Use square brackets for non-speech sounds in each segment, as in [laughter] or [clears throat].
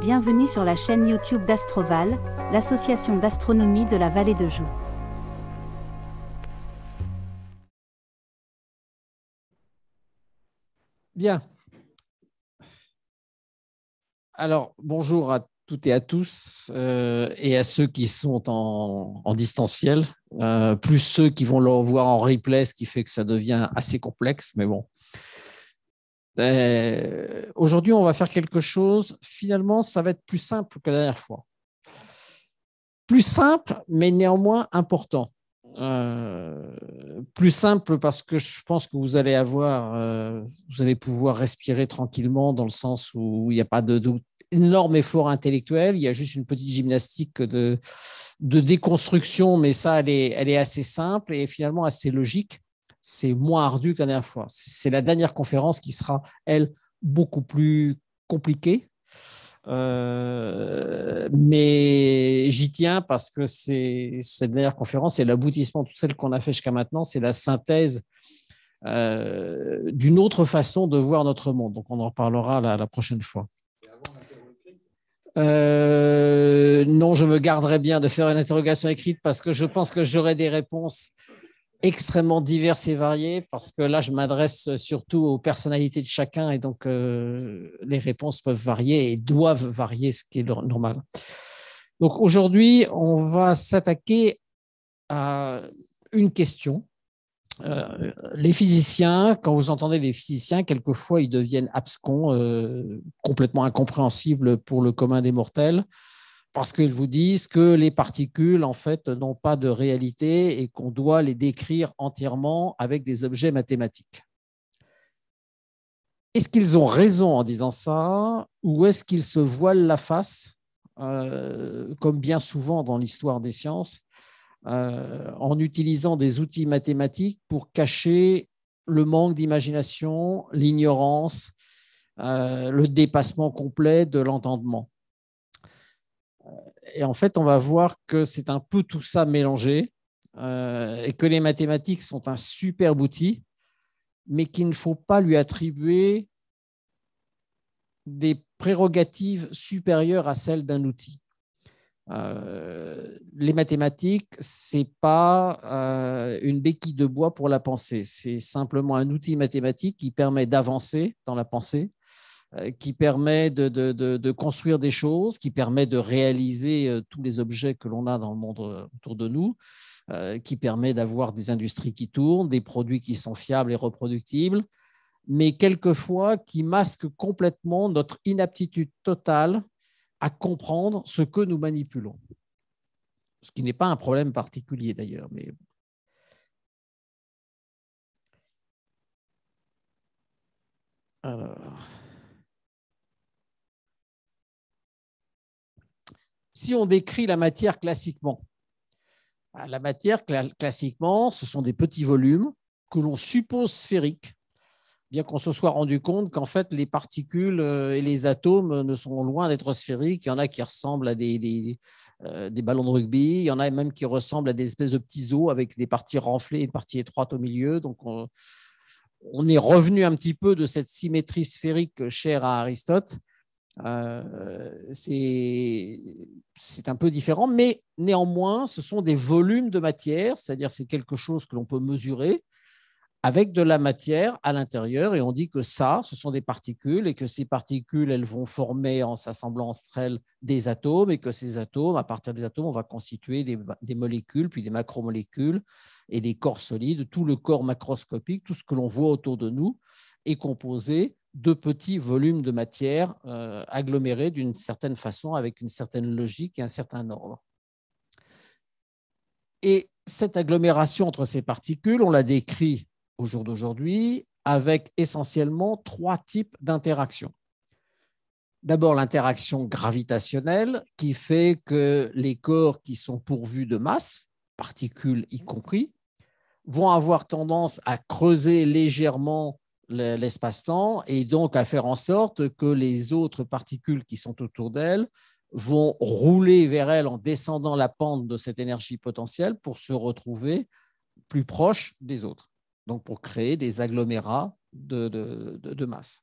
Bienvenue sur la chaîne YouTube d'Astroval, l'association d'astronomie de la vallée de Joux. Bien. Alors, bonjour à toutes et à tous, euh, et à ceux qui sont en, distanciel, euh, plus ceux qui vont le revoir en replay, ce qui fait que ça devient assez complexe, mais bon, euh, aujourd'hui, on va faire quelque chose. Finalement, ça va être plus simple que la dernière fois. Plus simple, mais néanmoins important. Euh, plus simple parce que je pense que vous allez avoir, euh, vous allez pouvoir respirer tranquillement dans le sens où il n'y a pas de énorme effort intellectuel, il y a juste une petite gymnastique de, de déconstruction, mais ça, elle est assez simple et finalement assez logique c'est moins ardu que la dernière fois. C'est la dernière conférence qui sera, elle, beaucoup plus compliquée. Euh, mais j'y tiens parce que cette dernière conférence est l'aboutissement de tout ce qu'on a fait jusqu'à maintenant. C'est la synthèse euh, d'une autre façon de voir notre monde. Donc on en reparlera la, prochaine fois. Euh, non, je me garderai bien de faire une interrogation écrite parce que je pense que j'aurai des réponses extrêmement diverses et variées parce que là, je m'adresse surtout aux personnalités de chacun et donc euh, les réponses peuvent varier et doivent varier, ce qui est normal. Donc aujourd'hui, on va s'attaquer à une question. Euh, les physiciens, quand vous entendez les physiciens, quelquefois ils deviennent abscons, euh, complètement incompréhensibles pour le commun des mortels parce qu'ils vous disent que les particules, en fait, n'ont pas de réalité et qu'on doit les décrire entièrement avec des objets mathématiques. Est-ce qu'ils ont raison en disant ça ou est-ce qu'ils se voilent la face, euh, comme bien souvent dans l'histoire des sciences, euh, en utilisant des outils mathématiques pour cacher le manque d'imagination, l'ignorance, euh, le dépassement complet de l'entendement et en fait, on va voir que c'est un peu tout ça mélangé euh, et que les mathématiques sont un superbe outil, mais qu'il ne faut pas lui attribuer des prérogatives supérieures à celles d'un outil. Euh, les mathématiques, c'est pas euh, une béquille de bois pour la pensée, c'est simplement un outil mathématique qui permet d'avancer dans la pensée euh, qui permet de, construire des choses, qui permet de réaliser euh, tous les objets que l'on a dans le monde euh, autour de nous, qui permet d'avoir des industries qui tournent, des produits qui sont fiables et reproductibles, mais quelquefois qui masque complètement notre inaptitude totale à comprendre ce que nous manipulons. Ce qui n'est pas un problème particulier d'ailleurs, mais alors si on décrit la matière classiquement. Ah, la matière, classiquement, ce sont des petits volumes que l'on suppose sphériques, bien qu'on se soit rendu compte qu'en fait, les particules euh, et les atomes ne sont loin d'être sphériques. Il y en a qui ressemblent à euh, des, ballons de rugby, il y en a même qui ressemblent à des espèces de petits os avec des parties renflées et des parties étroites au milieu. Donc, on, on est revenu un petit peu de cette symétrie sphérique chère à Aristote euh, c'est un peu différent, mais néanmoins, ce sont des volumes de matière, c'est-à-dire c'est quelque chose que l'on peut mesurer avec de la matière à l'intérieur, et on dit que ça, ce sont des particules, et que ces particules, elles vont former en s'assemblant entre elles des atomes, et que ces atomes, à partir des atomes, on va constituer des molécules, puis des macromolécules, et des corps solides, tout le corps macroscopique, tout ce que l'on voit autour de nous est composé de petits volumes de matière euh, agglomérés d'une certaine façon, avec une certaine logique et un certain ordre. Et cette agglomération entre ces particules, on la décrit au jour d'aujourd'hui avec essentiellement trois types d'interactions. D'abord l'interaction gravitationnelle qui fait que les corps qui sont pourvus de masse, particules y compris, vont avoir tendance à creuser légèrement l'espace-temps et donc à faire en sorte que les autres particules qui sont autour d'elle vont rouler vers elle en descendant la pente de cette énergie potentielle pour se retrouver plus proche des autres, donc pour créer des agglomérats de, masse.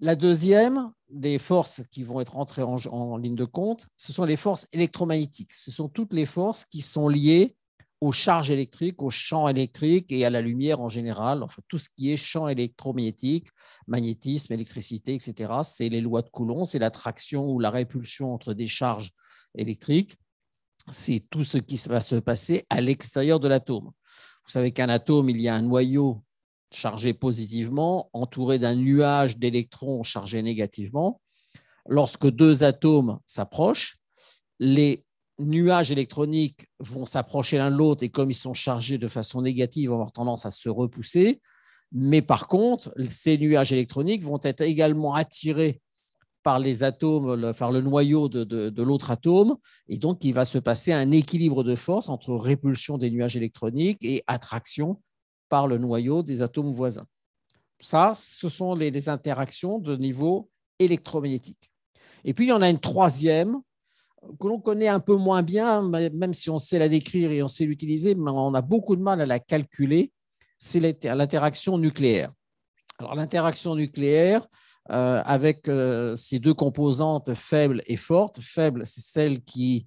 La deuxième des forces qui vont être entrées en, en, ligne de compte, ce sont les forces électromagnétiques. Ce sont toutes les forces qui sont liées aux charges électriques, aux champs électriques et à la lumière en général, enfin tout ce qui est champ électromagnétique, magnétisme, électricité, etc. C'est les lois de Coulomb, c'est l'attraction ou la répulsion entre des charges électriques, c'est tout ce qui va se passer à l'extérieur de l'atome. Vous savez qu'un atome, il y a un noyau chargé positivement, entouré d'un nuage d'électrons chargés négativement. Lorsque deux atomes s'approchent, les nuages électroniques vont s'approcher l'un de l'autre et comme ils sont chargés de façon négative, vont avoir tendance à se repousser. Mais par contre, ces nuages électroniques vont être également attirés par les atomes, le, par le noyau de, l'autre atome, et donc il va se passer un équilibre de force entre répulsion des nuages électroniques et attraction par le noyau des atomes voisins. Ça, ce sont les, les interactions de niveau électromagnétique. Et puis il y en a une troisième que l'on connaît un peu moins bien, même si on sait la décrire et on sait l'utiliser, mais on a beaucoup de mal à la calculer, c'est l'interaction nucléaire. Alors l'interaction nucléaire, euh, avec ces euh, deux composantes faibles et fortes, faible, c'est celle qui,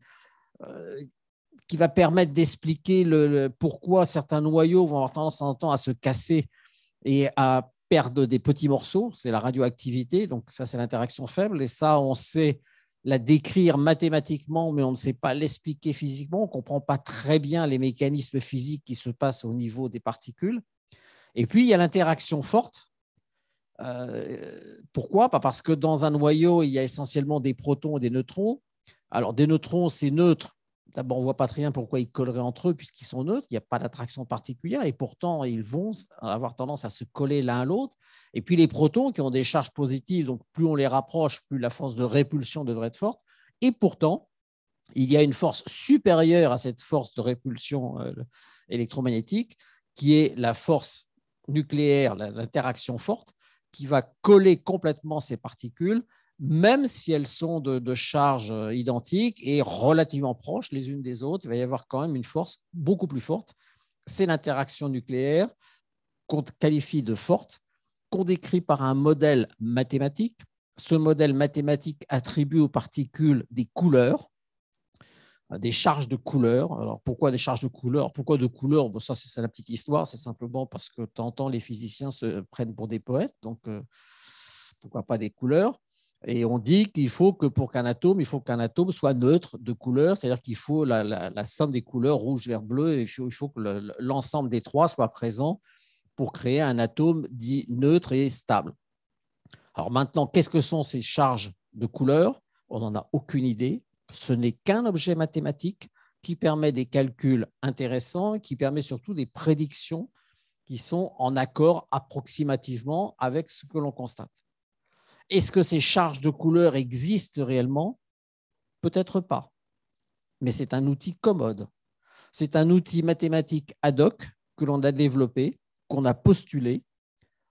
euh, qui va permettre d'expliquer le, pourquoi certains noyaux vont avoir tendance en temps à se casser et à perdre des petits morceaux, c'est la radioactivité, donc ça c'est l'interaction faible, et ça on sait la décrire mathématiquement, mais on ne sait pas l'expliquer physiquement, on ne comprend pas très bien les mécanismes physiques qui se passent au niveau des particules. Et puis, il y a l'interaction forte. Euh, pourquoi Parce que dans un noyau, il y a essentiellement des protons et des neutrons. Alors, des neutrons, c'est neutre, D'abord, on ne voit pas très bien pourquoi ils colleraient entre eux puisqu'ils sont neutres. Il n'y a pas d'attraction particulière et pourtant, ils vont avoir tendance à se coller l'un à l'autre. Et puis, les protons qui ont des charges positives, donc plus on les rapproche, plus la force de répulsion devrait être forte. Et pourtant, il y a une force supérieure à cette force de répulsion euh, électromagnétique qui est la force nucléaire, l'interaction forte, qui va coller complètement ces particules même si elles sont de, charges euh, identiques et relativement proches les unes des autres, il va y avoir quand même une force beaucoup plus forte. C'est l'interaction nucléaire qu'on qualifie de forte, qu'on décrit par un modèle mathématique. Ce modèle mathématique attribue aux particules des couleurs, euh, des charges de couleurs. Alors pourquoi des charges de couleurs Pourquoi de couleurs Ça, c'est la petite histoire. C'est simplement parce que tantôt, les physiciens se prennent pour des poètes. Donc euh, pourquoi pas des couleurs et on dit qu'il faut que pour qu'un atome, il faut qu'un atome soit neutre de couleur, c'est-à-dire qu'il faut la, somme des couleurs rouge, vert, bleu, et il, faut, que l'ensemble des trois soit présent pour créer un atome dit neutre et stable. Alors maintenant, qu'est-ce que sont ces charges de couleur On n'en a aucune idée. Ce n'est qu'un objet mathématique qui permet des calculs intéressants, qui permet surtout des prédictions qui sont en accord approximativement avec ce que l'on constate. Est-ce que ces charges de couleurs existent réellement Peut-être pas. Mais c'est un outil commode. C'est un outil mathématique ad hoc que l'on a développé, qu'on a postulé,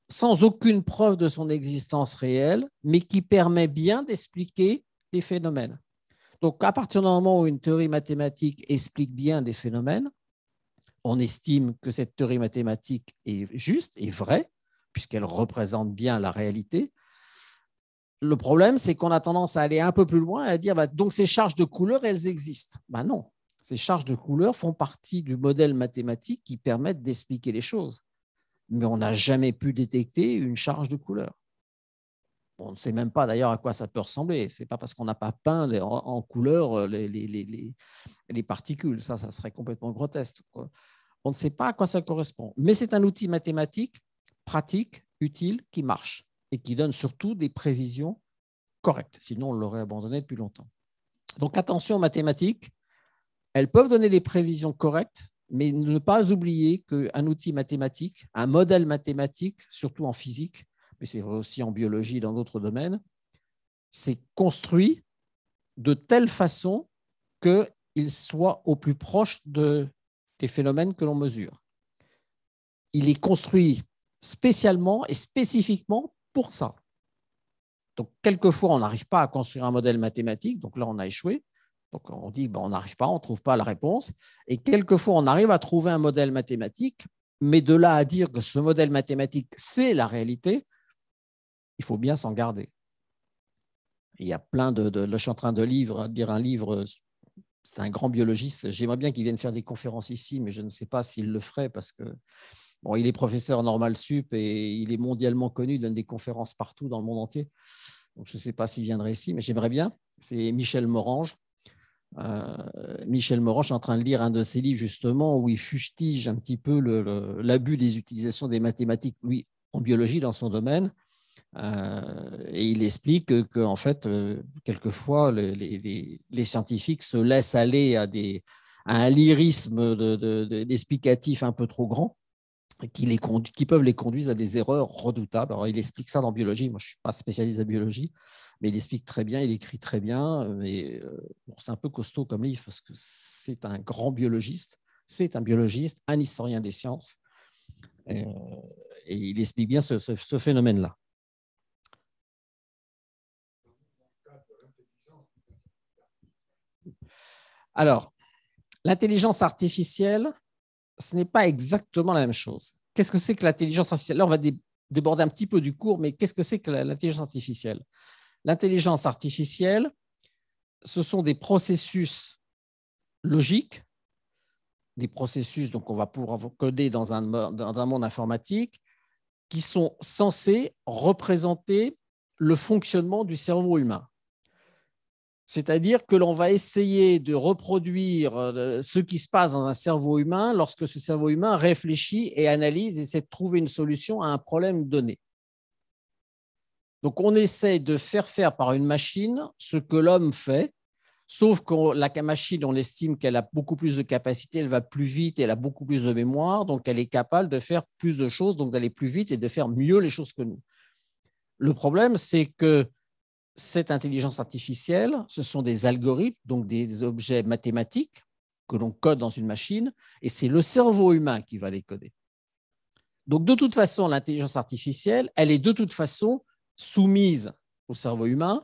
sans aucune preuve de son existence réelle, mais qui permet bien d'expliquer les phénomènes. Donc, à partir du moment où une théorie mathématique explique bien des phénomènes, on estime que cette théorie mathématique est juste et vraie, puisqu'elle représente bien la réalité, le problème, c'est qu'on a tendance à aller un peu plus loin et à dire bah, donc ces charges de couleur, elles existent. Ben non, ces charges de couleur font partie du modèle mathématique qui permet d'expliquer les choses. Mais on n'a jamais pu détecter une charge de couleur. On ne sait même pas d'ailleurs à quoi ça peut ressembler. Ce n'est pas parce qu'on n'a pas peint en, couleur euh, les, particules. Ça, ça serait complètement grotesque. On ne sait pas à quoi ça correspond. Mais c'est un outil mathématique pratique, utile, qui marche et qui donne surtout des prévisions correctes. Sinon, on l'aurait abandonné depuis longtemps. Donc attention aux mathématiques. Elles peuvent donner des prévisions correctes, mais ne pas oublier qu'un outil mathématique, un modèle mathématique, surtout en physique, mais c'est vrai aussi en biologie et dans d'autres domaines, c'est construit de telle façon qu'il soit au plus proche de, des phénomènes que l'on mesure. Il est construit spécialement et spécifiquement pour ça. Donc, quelquefois, on n'arrive pas à construire un modèle mathématique, donc là, on a échoué. Donc, on dit, ben, on n'arrive pas, on ne trouve pas la réponse. Et quelquefois, on arrive à trouver un modèle mathématique, mais de là à dire que ce modèle mathématique, c'est la réalité, il faut bien s'en garder. Il y a plein de, de, je en train de livre, dire un livre, c'est un grand biologiste, j'aimerais bien qu'il vienne faire des conférences ici, mais je ne sais pas s'il le ferait parce que il est professeur normal sup et il est mondialement connu, il donne des conférences partout dans le monde entier. Donc, je ne sais pas s'il viendrait ici, mais j'aimerais bien. C'est Michel Morange. Euh, Michel Morange est en train de lire un de ses livres, justement, où il fustige un petit peu l'abus des utilisations des mathématiques, lui, en biologie, dans son domaine. Euh, et il explique que, en fait, euh, quelquefois, les, scientifiques se laissent aller à, des, un lyrisme d'explicatif un peu trop grand qui, les qui peuvent les conduire à des erreurs redoutables. Alors, il explique ça dans biologie. Moi, je ne suis pas spécialiste de biologie, mais il explique très bien, il écrit très bien. Euh, euh, c'est un peu costaud comme livre parce que c'est un grand biologiste. C'est un biologiste, un historien des sciences. Euh, et, il explique bien ce phénomène-là. Alors, l'intelligence artificielle, ce n'est pas exactement la même chose. Qu'est-ce que c'est que l'intelligence artificielle Là, on va déborder un petit peu du cours, mais qu'est-ce que c'est que l'intelligence artificielle L'intelligence artificielle, ce sont des processus logiques, des processus donc on va pouvoir coder dans un monde informatique, qui sont censés représenter le fonctionnement du cerveau humain. C'est-à-dire que l'on va essayer de reproduire euh, ce qui se passe dans un cerveau humain lorsque ce cerveau humain réfléchit et analyse et essaie de trouver une solution à un problème donné. Donc on essaie de faire faire par une machine ce que l'homme fait, sauf que la machine, on estime qu'elle a beaucoup plus de capacité, elle va plus vite, elle a beaucoup plus de mémoire, donc elle est capable de faire plus de choses, donc d'aller plus vite et de faire mieux les choses que nous. Le problème, c'est que cette intelligence artificielle, ce sont des algorithmes, donc des objets mathématiques que l'on code dans une machine, et c'est le cerveau humain qui va les coder. Donc de toute façon, l'intelligence artificielle, elle est de toute façon soumise au cerveau humain,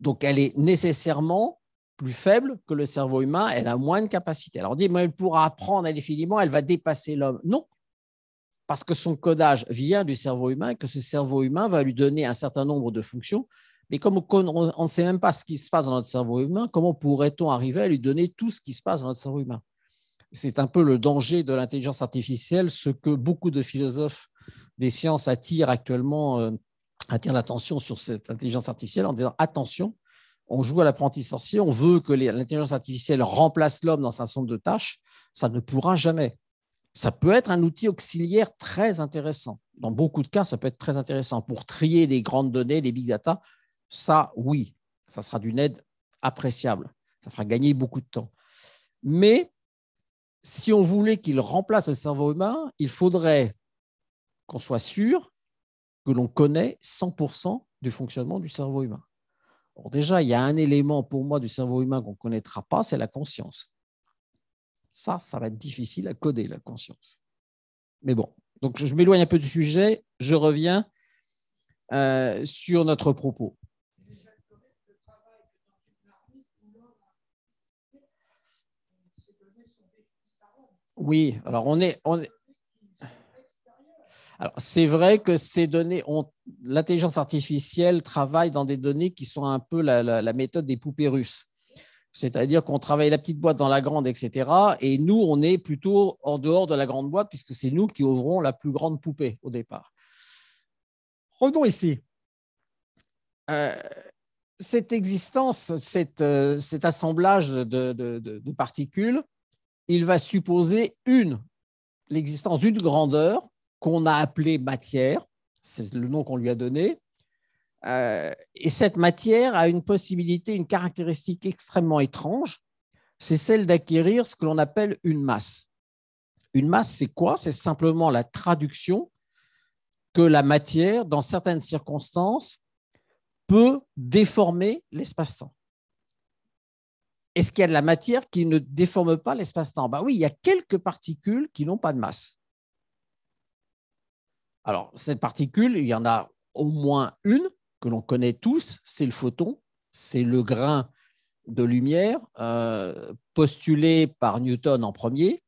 donc elle est nécessairement plus faible que le cerveau humain, elle a moins de capacités. Alors on dit, elle pourra apprendre indéfiniment, elle va dépasser l'homme. Non, parce que son codage vient du cerveau humain, que ce cerveau humain va lui donner un certain nombre de fonctions mais comme on ne sait même pas ce qui se passe dans notre cerveau humain, comment pourrait-on arriver à lui donner tout ce qui se passe dans notre cerveau humain C'est un peu le danger de l'intelligence artificielle, ce que beaucoup de philosophes des sciences attirent actuellement, euh, attirent l'attention sur cette intelligence artificielle en disant attention, on joue à l'apprenti sorcier, on veut que l'intelligence artificielle remplace l'homme dans sa somme de tâches, ça ne pourra jamais. Ça peut être un outil auxiliaire très intéressant. Dans beaucoup de cas, ça peut être très intéressant pour trier les grandes données, les big data. Ça, oui, ça sera d'une aide appréciable. Ça fera gagner beaucoup de temps. Mais si on voulait qu'il remplace le cerveau humain, il faudrait qu'on soit sûr que l'on connaît 100% du fonctionnement du cerveau humain. déjà, il y a un élément pour moi du cerveau humain qu'on ne connaîtra pas, c'est la conscience. Ça, ça va être difficile à coder, la conscience. Mais bon, donc je m'éloigne un peu du sujet, je reviens euh, sur notre propos. Oui, alors on est. On Alors, c'est vrai que ces données ont. L'intelligence artificielle travaille dans des données qui sont un peu la, méthode des poupées russes. C'est-à-dire qu'on travaille la petite boîte dans la grande, etc. Et nous, on est plutôt en dehors de la grande boîte, puisque c'est nous qui ouvrons la plus grande poupée au départ. Revenons ici. Euh, cette existence, euh, cet assemblage de, particules, il va supposer une, l'existence d'une grandeur qu'on a appelée matière, c'est le nom qu'on lui a donné, euh, et cette matière a une possibilité, une caractéristique extrêmement étrange, c'est celle d'acquérir ce que l'on appelle une masse. Une masse, c'est quoi C'est simplement la traduction que la matière, dans certaines circonstances, peut déformer l'espace-temps. Est-ce qu'il y a de la matière qui ne déforme pas l'espace-temps bah oui, il y a quelques particules qui n'ont pas de masse. Alors, cette particule, il y en a au moins une que l'on connaît tous, c'est le photon, c'est le grain de lumière euh, postulé par Newton en premier,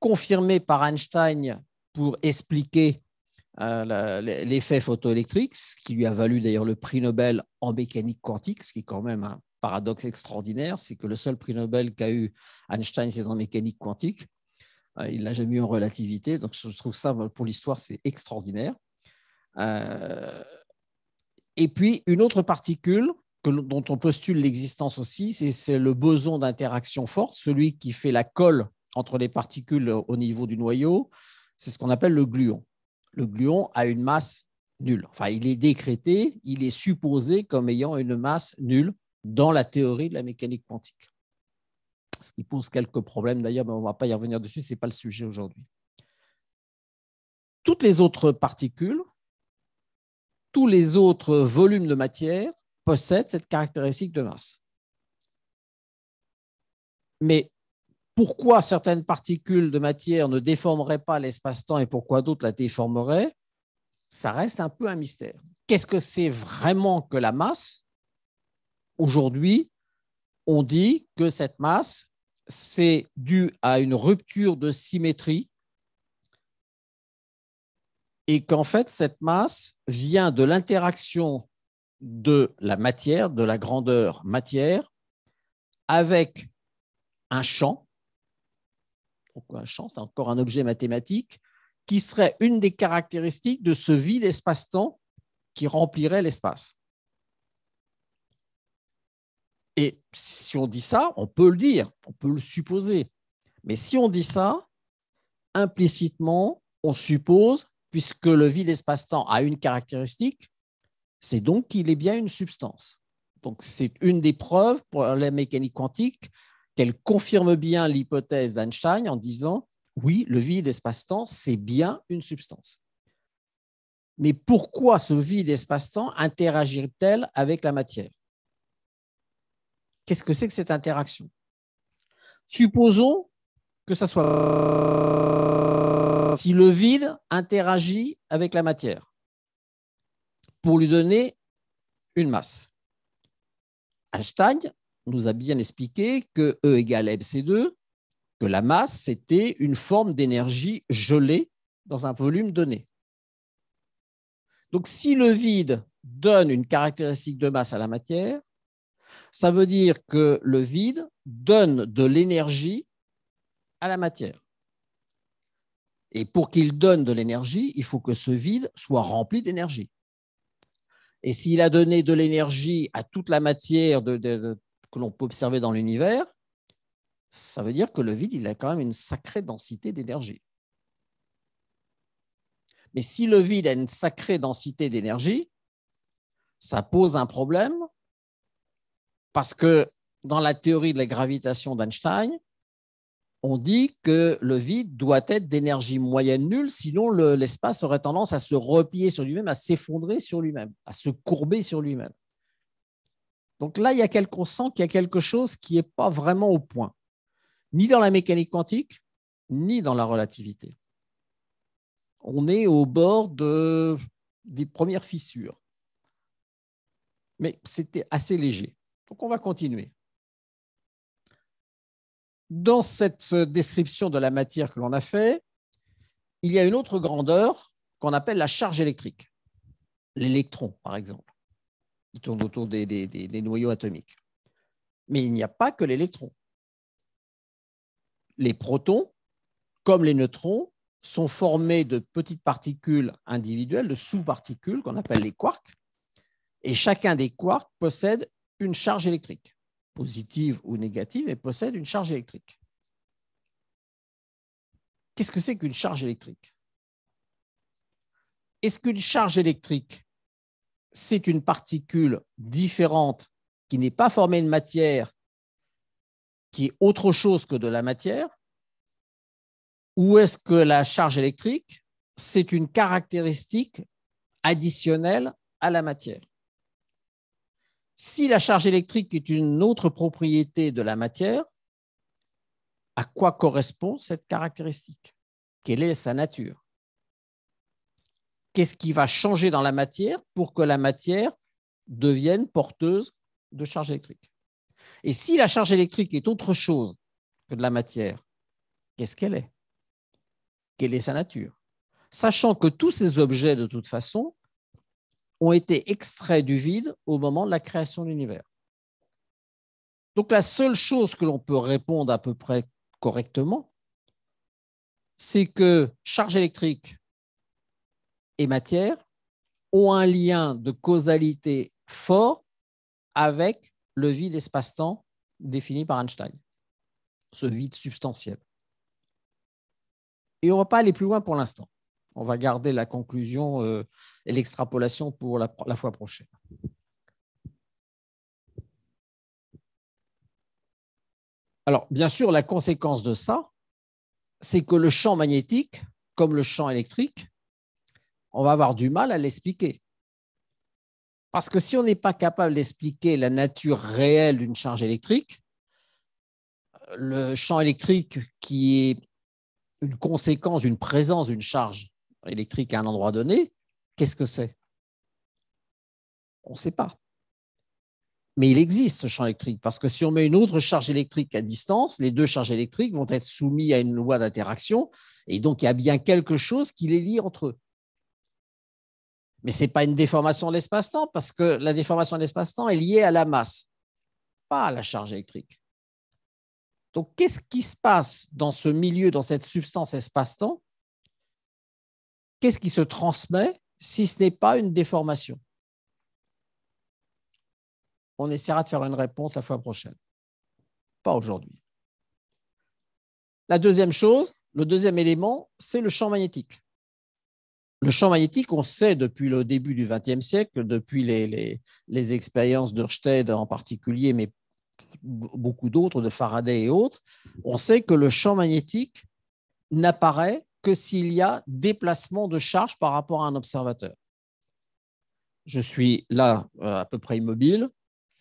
confirmé par Einstein pour expliquer l'effet photoélectrique, ce qui lui a valu d'ailleurs le prix Nobel en mécanique quantique, ce qui est quand même un paradoxe extraordinaire, c'est que le seul prix Nobel qu'a eu Einstein, c'est en mécanique quantique. Euh, il ne l'a jamais eu en relativité, donc je trouve ça pour l'histoire, c'est extraordinaire. Euh, et puis, une autre particule dont on postule l'existence aussi, c'est le boson d'interaction forte, celui qui fait la colle entre les particules au niveau du noyau, c'est ce qu'on appelle le gluon le gluon a une masse nulle. Enfin, il est décrété, il est supposé comme ayant une masse nulle dans la théorie de la mécanique quantique. Ce qui pose quelques problèmes d'ailleurs, mais ben, on ne va pas y revenir dessus, ce n'est pas le sujet aujourd'hui. Toutes les autres particules, tous les autres volumes de matière possèdent cette caractéristique de masse. Mais pourquoi certaines particules de matière ne déformeraient pas l'espace-temps et pourquoi d'autres la déformeraient, ça reste un peu un mystère. Qu'est-ce que c'est vraiment que la masse Aujourd'hui, on dit que cette masse, c'est dû à une rupture de symétrie et qu'en fait, cette masse vient de l'interaction de la matière, de la grandeur matière, avec un champ un champ, c'est encore un objet mathématique, qui serait une des caractéristiques de ce vide espace-temps qui remplirait l'espace. Et si on dit ça, on peut le dire, on peut le supposer. Mais si on dit ça, implicitement, on suppose, puisque le vide espace-temps a une caractéristique, c'est donc qu'il est bien une substance. Donc c'est une des preuves pour la mécanique quantique qu'elle confirme bien l'hypothèse d'Einstein en disant oui, le vide espace-temps, c'est bien une substance. Mais pourquoi ce vide espace-temps interagit-elle avec la matière Qu'est-ce que c'est que cette interaction Supposons que ça soit si le vide interagit avec la matière pour lui donner une masse. Einstein nous a bien expliqué que E égale MC2, que la masse, c'était une forme d'énergie gelée dans un volume donné. Donc si le vide donne une caractéristique de masse à la matière, ça veut dire que le vide donne de l'énergie à la matière. Et pour qu'il donne de l'énergie, il faut que ce vide soit rempli d'énergie. Et s'il a donné de l'énergie à toute la matière, de, que l'on peut observer dans l'univers, ça veut dire que le vide, il a quand même une sacrée densité d'énergie. Mais si le vide a une sacrée densité d'énergie, ça pose un problème parce que dans la théorie de la gravitation d'Einstein, on dit que le vide doit être d'énergie moyenne nulle, sinon l'espace aurait tendance à se replier sur lui-même, à s'effondrer sur lui-même, à se courber sur lui-même. Donc là, il y a quelque, on sent qu'il y a quelque chose qui n'est pas vraiment au point, ni dans la mécanique quantique, ni dans la relativité. On est au bord des premières fissures. Mais c'était assez léger. Donc on va continuer. Dans cette description de la matière que l'on a fait, il y a une autre grandeur qu'on appelle la charge électrique, l'électron par exemple qui tournent autour des, des noyaux atomiques. Mais il n'y a pas que l'électron. Les protons, comme les neutrons, sont formés de petites particules individuelles, de sous-particules qu'on appelle les quarks. Et chacun des quarks possède une charge électrique, positive ou négative, et possède une charge électrique. Qu'est-ce que c'est qu'une charge électrique Est-ce qu'une charge électrique c'est une particule différente qui n'est pas formée de matière, qui est autre chose que de la matière Ou est-ce que la charge électrique, c'est une caractéristique additionnelle à la matière Si la charge électrique est une autre propriété de la matière, à quoi correspond cette caractéristique Quelle est sa nature qu'est-ce qui va changer dans la matière pour que la matière devienne porteuse de charge électrique. Et si la charge électrique est autre chose que de la matière, qu'est-ce qu'elle est Quelle est sa nature Sachant que tous ces objets, de toute façon, ont été extraits du vide au moment de la création de l'univers. Donc la seule chose que l'on peut répondre à peu près correctement, c'est que charge électrique et matière ont un lien de causalité fort avec le vide espace-temps défini par Einstein, ce vide substantiel. Et on ne va pas aller plus loin pour l'instant. On va garder la conclusion euh, et l'extrapolation pour la fois prochaine. Alors, bien sûr, la conséquence de ça, c'est que le champ magnétique, comme le champ électrique, on va avoir du mal à l'expliquer. Parce que si on n'est pas capable d'expliquer la nature réelle d'une charge électrique, le champ électrique qui est une conséquence d'une présence d'une charge électrique à un endroit donné, qu'est-ce que c'est On ne sait pas. Mais il existe ce champ électrique, parce que si on met une autre charge électrique à distance, les deux charges électriques vont être soumises à une loi d'interaction, et donc il y a bien quelque chose qui les lie entre eux. Mais ce n'est pas une déformation de l'espace-temps, parce que la déformation de l'espace-temps est liée à la masse, pas à la charge électrique. Donc, qu'est-ce qui se passe dans ce milieu, dans cette substance espace-temps Qu'est-ce qui se transmet si ce n'est pas une déformation On essaiera de faire une réponse la fois prochaine, pas aujourd'hui. La deuxième chose, le deuxième élément, c'est le champ magnétique. Le champ magnétique, on sait depuis le début du XXe siècle, depuis les, expériences d'Hersted en particulier, mais beaucoup d'autres, de Faraday et autres, on sait que le champ magnétique n'apparaît que s'il y a déplacement de charge par rapport à un observateur. Je suis là euh, à peu près immobile.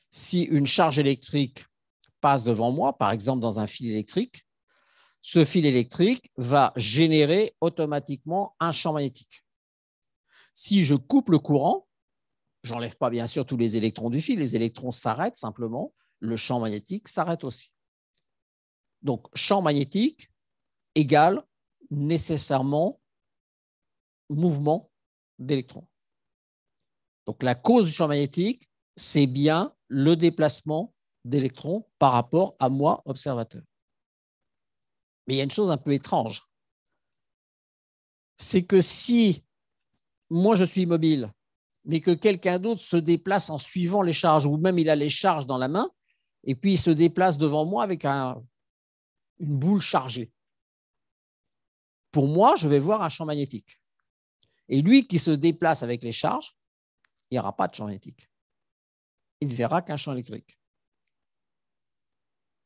Si une charge électrique passe devant moi, par exemple dans un fil électrique, ce fil électrique va générer automatiquement un champ magnétique. Si je coupe le courant, j'enlève pas bien sûr tous les électrons du fil, les électrons s'arrêtent simplement, le champ magnétique s'arrête aussi. Donc champ magnétique égale nécessairement mouvement d'électrons. Donc la cause du champ magnétique, c'est bien le déplacement d'électrons par rapport à moi, observateur. Mais il y a une chose un peu étrange. C'est que si moi je suis mobile, mais que quelqu'un d'autre se déplace en suivant les charges, ou même il a les charges dans la main, et puis il se déplace devant moi avec une boule chargée. Pour moi, je vais voir un champ magnétique. Et lui qui se déplace avec les charges, il n'y aura pas de champ magnétique. Il ne verra qu'un champ électrique.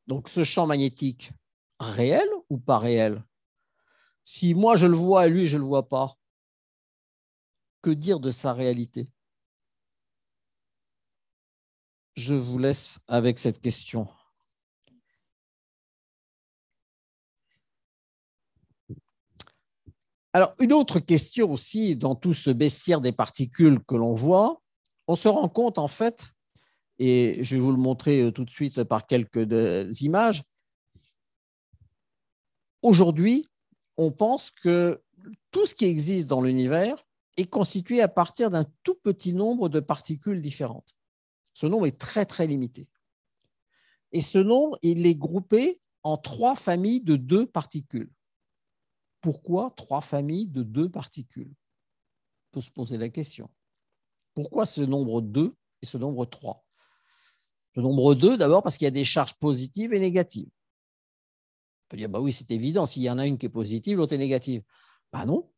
Donc ce champ magnétique, réel ou pas réel Si moi je le vois et lui je ne le vois pas, que dire de sa réalité Je vous laisse avec cette question. Alors, une autre question aussi dans tout ce bestiaire des particules que l'on voit, on se rend compte en fait, et je vais vous le montrer euh, tout de suite par quelques images, aujourd'hui, on pense que tout ce qui existe dans l'univers est constitué à partir d'un tout petit nombre de particules différentes. Ce nombre est très très limité. Et ce nombre, il est groupé en trois familles de deux particules. Pourquoi trois familles de deux particules On peut se poser la question. Pourquoi ce nombre 2 et ce nombre 3 Ce nombre 2, d'abord, parce qu'il y a des charges positives et négatives. On peut dire, bah oui, c'est évident, s'il y en a une qui est positive, l'autre est négative. Bah non,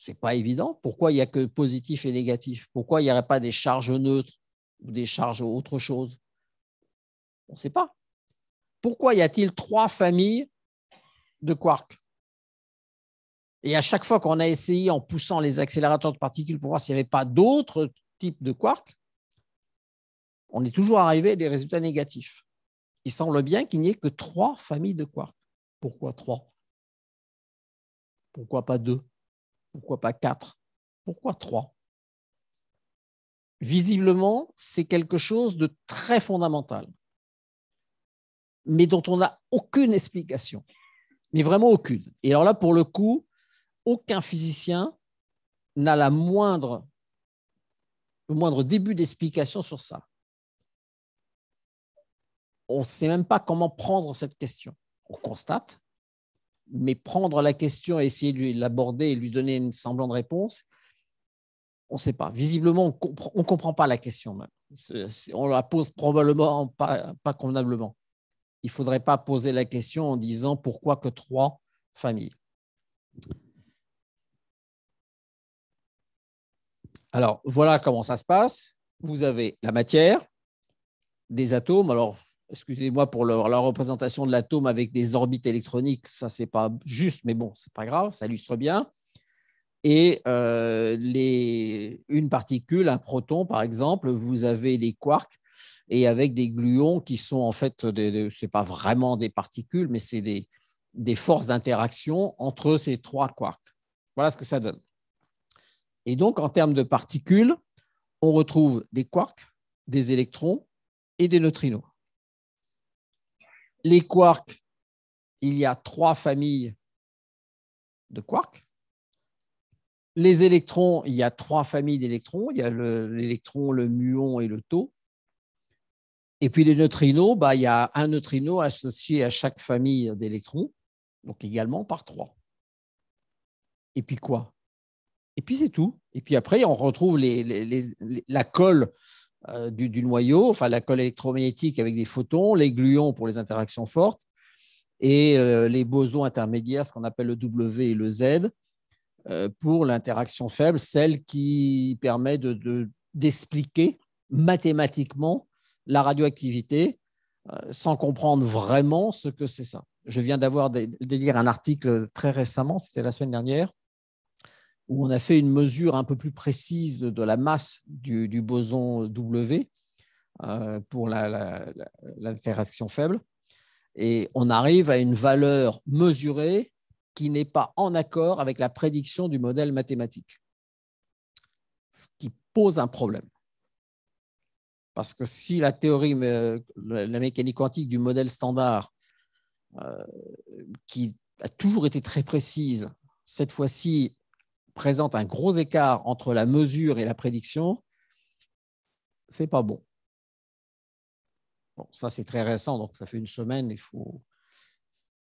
ce n'est pas évident. Pourquoi il n'y a que positif et négatif Pourquoi il n'y aurait pas des charges neutres ou des charges autre chose On ne sait pas. Pourquoi y a-t-il trois familles de quarks Et à chaque fois qu'on a essayé en poussant les accélérateurs de particules pour voir s'il n'y avait pas d'autres types de quarks, on est toujours arrivé à des résultats négatifs. Il semble bien qu'il n'y ait que trois familles de quarks. Pourquoi trois Pourquoi pas deux pourquoi pas quatre Pourquoi trois Visiblement, c'est quelque chose de très fondamental, mais dont on n'a aucune explication, mais vraiment aucune. Et alors là, pour le coup, aucun physicien n'a la moindre, le moindre début d'explication sur ça. On ne sait même pas comment prendre cette question. On constate, mais prendre la question et essayer de l'aborder et lui donner une semblante réponse, on ne sait pas. Visiblement, on ne comprend, pas la question même. On la pose probablement pas, pas convenablement. Il ne faudrait pas poser la question en disant pourquoi que trois familles. Alors, voilà comment ça se passe. Vous avez la matière, des atomes. Alors, excusez-moi pour la représentation de l'atome avec des orbites électroniques, ça c'est pas juste, mais bon, c'est pas grave, ça illustre bien. Et euh, les, une particule, un proton par exemple, vous avez des quarks et avec des gluons qui sont en fait, ce n'est pas vraiment des particules, mais c'est des, des forces d'interaction entre ces trois quarks. Voilà ce que ça donne. Et donc en termes de particules, on retrouve des quarks, des électrons et des neutrinos les quarks, il y a trois familles de quarks. Les électrons, il y a trois familles d'électrons. Il y a l'électron, le, muon et le taux. Et puis les neutrinos, bah, il y a un neutrino associé à chaque famille d'électrons, donc également par trois. Et puis quoi Et puis c'est tout. Et puis après, on retrouve la colle euh, du, noyau, enfin la colle électromagnétique avec des photons, les gluons pour les interactions fortes et euh, les bosons intermédiaires, ce qu'on appelle le W et le Z, euh, pour l'interaction faible, celle qui permet d'expliquer de, mathématiquement la radioactivité sans comprendre vraiment ce que c'est ça. Je viens d'avoir de, lire un article très récemment, c'était la semaine dernière, où on a fait une mesure un peu plus précise de la masse du, boson W euh, pour l'interaction faible. Et on arrive à une valeur mesurée qui n'est pas en accord avec la prédiction du modèle mathématique. Ce qui pose un problème. Parce que si la théorie, euh, la mécanique quantique du modèle standard, euh, qui a toujours été très précise, cette fois-ci présente un gros écart entre la mesure et la prédiction, c'est pas bon. Bon, ça c'est très récent, donc ça fait une semaine, il faut.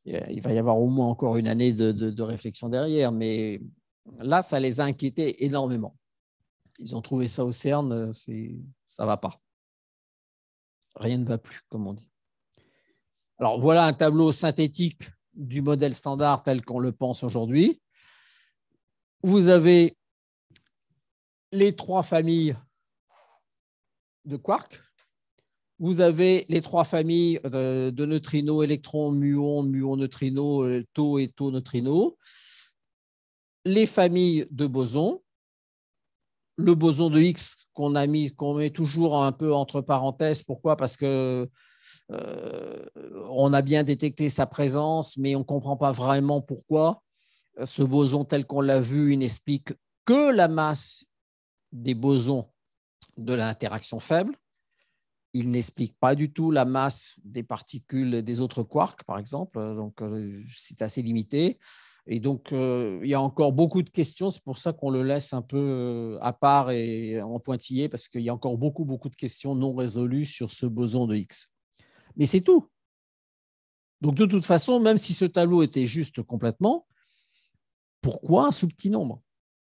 Il va y avoir au moins encore une année de, de, réflexion derrière, mais là, ça les a inquiétés énormément. Ils ont trouvé ça au CERN, ça va pas. Rien ne va plus, comme on dit. Alors voilà un tableau synthétique du modèle standard tel qu'on le pense aujourd'hui vous avez les trois familles de quarks, vous avez les trois familles euh, de, neutrinos, électrons, muons, muons neutrinos, euh, taux et taux neutrinos, les familles de bosons, le boson de X qu'on a mis, qu'on met toujours un peu entre parenthèses. Pourquoi Parce que euh, on a bien détecté sa présence, mais on ne comprend pas vraiment pourquoi ce boson tel qu'on l'a vu, n'explique que la masse des bosons de l'interaction faible. Il n'explique pas du tout la masse des particules des autres quarks, par exemple. Donc, euh, c'est assez limité. Et donc, euh, il y a encore beaucoup de questions. C'est pour ça qu'on le laisse un peu euh, à part et en pointillé, parce qu'il y a encore beaucoup, beaucoup de questions non résolues sur ce boson de X. Mais c'est tout. Donc, de toute façon, même si ce tableau était juste complètement, pourquoi un sous petit nombre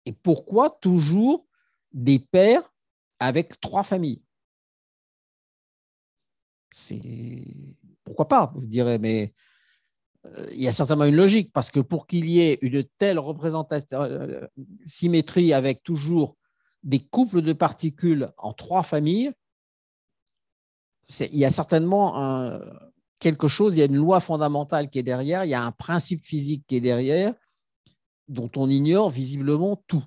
Et pourquoi toujours des paires avec trois familles C'est pourquoi pas Vous direz, mais euh, il y a certainement une logique parce que pour qu'il y ait une telle représentation, euh, symétrie avec toujours des couples de particules en trois familles, il y a certainement quelque chose, il y a une loi fondamentale qui est derrière, il y a un principe physique qui est derrière, dont on ignore visiblement tout.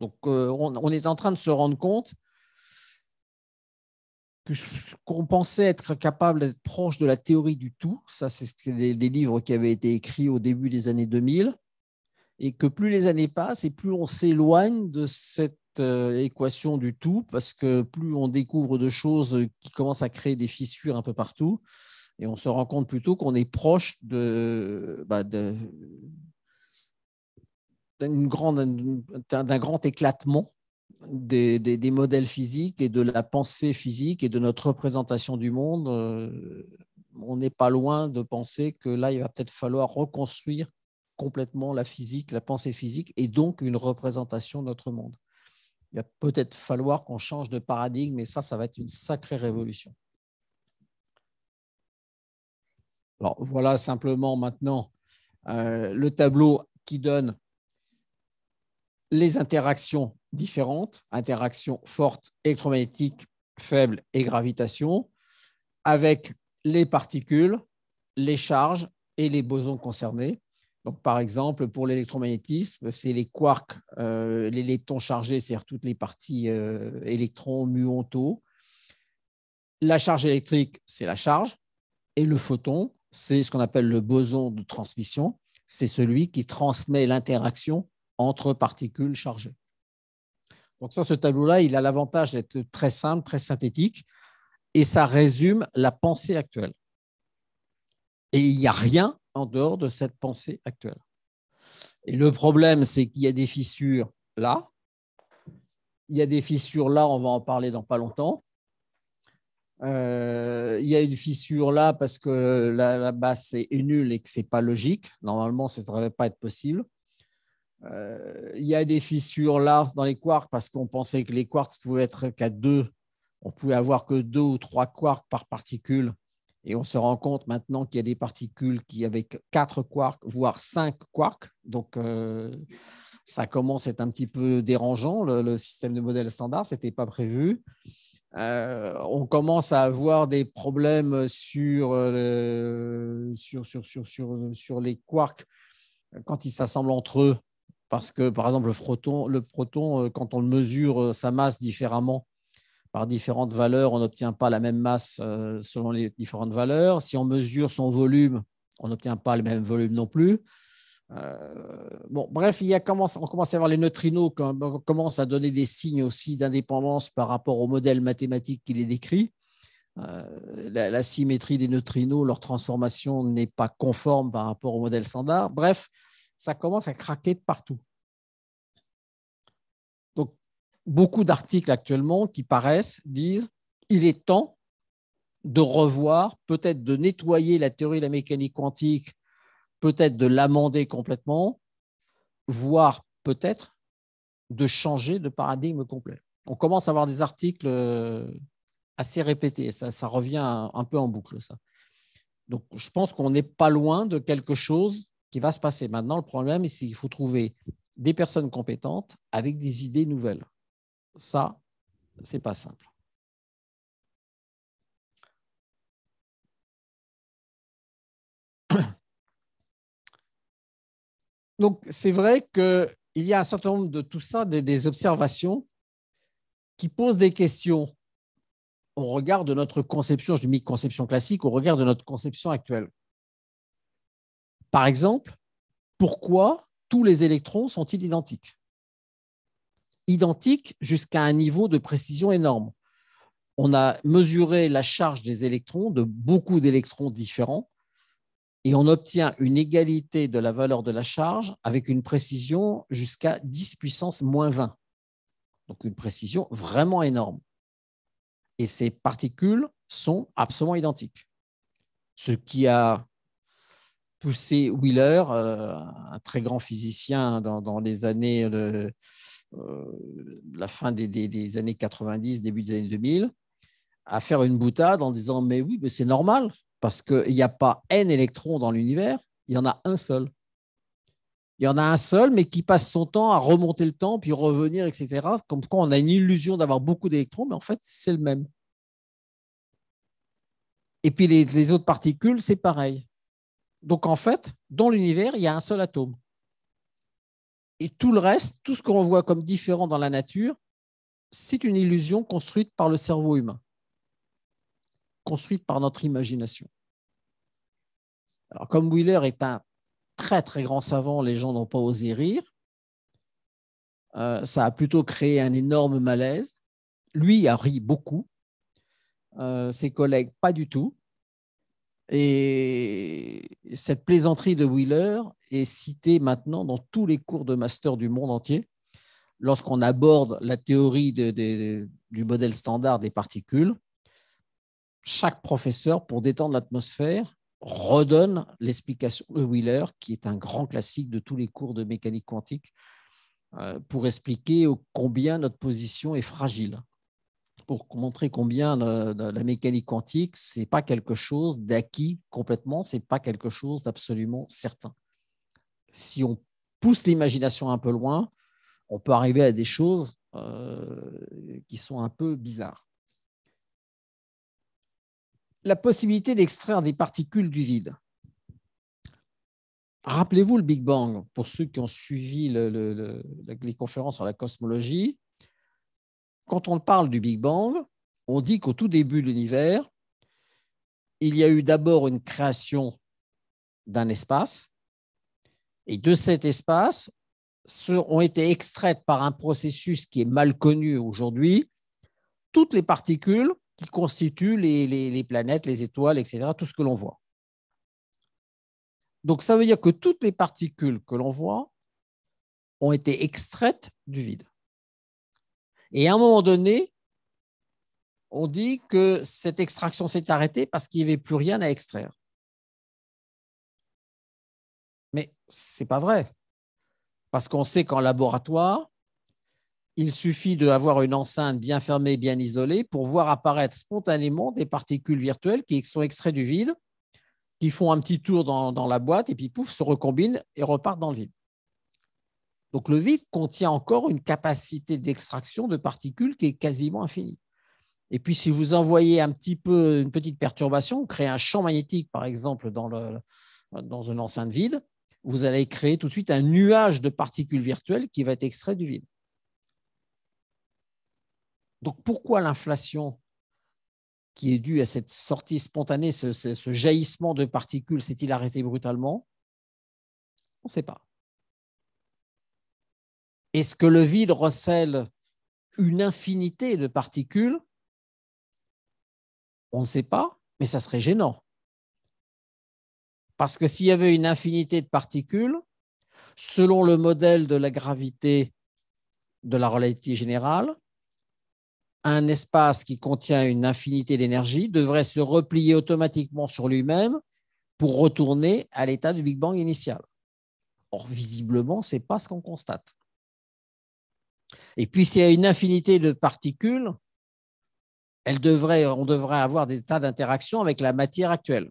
Donc, euh, on, est en train de se rendre compte que qu'on pensait être capable d'être proche de la théorie du tout, ça, c'est des, livres qui avaient été écrits au début des années 2000, et que plus les années passent et plus on s'éloigne de cette euh, équation du tout, parce que plus on découvre de choses qui commencent à créer des fissures un peu partout, et on se rend compte plutôt qu'on est proche de, bah, d'un grand éclatement des, modèles physiques et de la pensée physique et de notre représentation du monde. Euh, on n'est pas loin de penser que là, il va peut-être falloir reconstruire complètement la physique, la pensée physique et donc une représentation de notre monde. Il va peut-être falloir qu'on change de paradigme et ça, ça va être une sacrée révolution. Alors voilà simplement maintenant euh, le tableau qui donne les interactions différentes, interactions fortes, électromagnétiques, faibles et gravitation, avec les particules, les charges et les bosons concernés. Donc, par exemple, pour l'électromagnétisme, c'est les quarks, euh, les leptons chargés, c'est-à-dire toutes les parties euh, électrons, muons, taux. La charge électrique, c'est la charge. Et le photon, c'est ce qu'on appelle le boson de transmission. C'est celui qui transmet l'interaction entre particules chargées. Donc ça, ce tableau-là, il a l'avantage d'être très simple, très synthétique, et ça résume la pensée actuelle. Et il n'y a rien en dehors de cette pensée actuelle. Et le problème, c'est qu'il y a des fissures là. Il y a des fissures là, on va en parler dans pas longtemps. Euh, il y a une fissure là parce que la, la base est nulle et que ce n'est pas logique. Normalement, ça ne devrait pas être possible. Euh, il y a des fissures là dans les quarks parce qu'on pensait que les quarks pouvaient être qu'à deux. On pouvait avoir que deux ou trois quarks par particule. Et on se rend compte maintenant qu'il y a des particules qui avec quatre quarks, voire cinq quarks. Donc, euh, ça commence à être un petit peu dérangeant. Le, système de modèle standard, ce n'était pas prévu. Euh, on commence à avoir des problèmes sur, sur, sur, sur, sur les quarks quand ils s'assemblent entre eux parce que, par exemple, le, le proton, euh, quand on mesure euh, sa masse différemment par différentes valeurs, on n'obtient pas la même masse euh, selon les différentes valeurs. Si on mesure son volume, on n'obtient pas le même volume non plus. bon, bref, il y a on commence à voir les neutrinos, on commence à donner des signes aussi d'indépendance par rapport au modèle mathématique qui les décrit. la, symétrie des neutrinos, leur transformation n'est pas conforme par rapport au modèle standard. Bref, ça commence à craquer de partout. Donc, beaucoup d'articles actuellement qui paraissent disent il est temps de revoir, peut-être de nettoyer la théorie de la mécanique quantique, peut-être de l'amender complètement, voire peut-être de changer de paradigme complet. On commence à avoir des articles euh, assez répétés, ça, revient un, peu en boucle, ça. Donc, je pense qu'on n'est pas loin de quelque chose qui va se passer. Maintenant, le problème, c'est qu'il faut trouver des personnes compétentes avec des idées nouvelles. Ça, ce n'est pas simple. [coughs] Donc, c'est vrai qu'il y a un certain nombre de tout ça, des, des, observations qui posent des questions au regard de notre conception, je dis conception classique, au regard de notre conception actuelle. Par exemple, pourquoi tous les électrons sont-ils identiques Identiques jusqu'à un niveau de précision énorme. On a mesuré la charge des électrons, de beaucoup d'électrons différents, et on obtient une égalité de la valeur de la charge avec une précision jusqu'à 10 puissance moins 20. Donc une précision vraiment énorme. Et ces particules sont absolument identiques. Ce qui a Pousser Wheeler, euh, un très grand physicien dans, les années, euh, euh, la fin des, années 90, début des années 2000, à faire une boutade en disant mais oui, mais c'est normal parce qu'il n'y a pas n électrons dans l'univers, il y en a un seul. Il y en a un seul, mais qui passe son temps à remonter le temps, puis revenir, etc. Comme quoi, on a une illusion d'avoir beaucoup d'électrons, mais en fait, c'est le même. Et puis les autres particules, c'est pareil. Donc en fait, dans l'univers, il y a un seul atome. Et tout le reste, tout ce qu'on voit comme différent dans la nature, c'est une illusion construite par le cerveau humain, construite par notre imagination. Alors comme Wheeler est un très très grand savant, les gens n'ont pas osé rire. Euh, ça a plutôt créé un énorme malaise. Lui a ri beaucoup, euh, ses collègues pas du tout. Et cette plaisanterie de Wheeler est citée maintenant dans tous les cours de master du monde entier lorsqu'on aborde la théorie du modèle standard des particules. Chaque professeur, pour détendre l'atmosphère, redonne l'explication de Wheeler, qui est un grand classique de tous les cours de mécanique quantique, euh, pour expliquer combien notre position est fragile pour montrer combien la, mécanique quantique, ce n'est pas quelque chose d'acquis complètement, ce n'est pas quelque chose d'absolument certain. Si on pousse l'imagination un peu loin, on peut arriver à des choses euh, qui sont un peu bizarres. La possibilité d'extraire des particules du vide. Rappelez-vous le Big Bang, pour ceux qui ont suivi les conférences sur la cosmologie, quand on parle du Big Bang, on dit qu'au tout début de l'univers, il y a eu d'abord une création d'un espace, et de cet espace ont été extraites par un processus qui est mal connu aujourd'hui, toutes les particules qui constituent les, planètes, les étoiles, etc., tout ce que l'on voit. Donc ça veut dire que toutes les particules que l'on voit ont été extraites du vide. Et à un moment donné, on dit que cette extraction s'est arrêtée parce qu'il n'y avait plus rien à extraire. Mais ce n'est pas vrai. Parce qu'on sait qu'en laboratoire, il suffit d'avoir une enceinte bien fermée, bien isolée, pour voir apparaître spontanément des particules virtuelles qui sont extraites du vide, qui font un petit tour dans, la boîte et puis pouf, se recombinent et repartent dans le vide. Donc le vide contient encore une capacité d'extraction de particules qui est quasiment infinie. Et puis si vous envoyez un petit peu une petite perturbation, vous créez un champ magnétique par exemple dans, une enceinte vide, vous allez créer tout de suite un nuage de particules virtuelles qui va être extrait du vide. Donc pourquoi l'inflation qui est due à cette sortie spontanée, ce, ce jaillissement de particules s'est-il arrêté brutalement On ne sait pas. Est-ce que le vide recèle une infinité de particules, on ne sait pas, mais ça serait gênant. Parce que s'il y avait une infinité de particules, selon le modèle de la gravité de la relativité générale, un espace qui contient une infinité d'énergie devrait se replier automatiquement sur lui-même pour retourner à l'état du Big Bang initial. Or, visiblement, ce n'est pas ce qu'on constate. Et puis, s'il y a une infinité de particules, on devrait avoir des tas d'interactions avec la matière actuelle.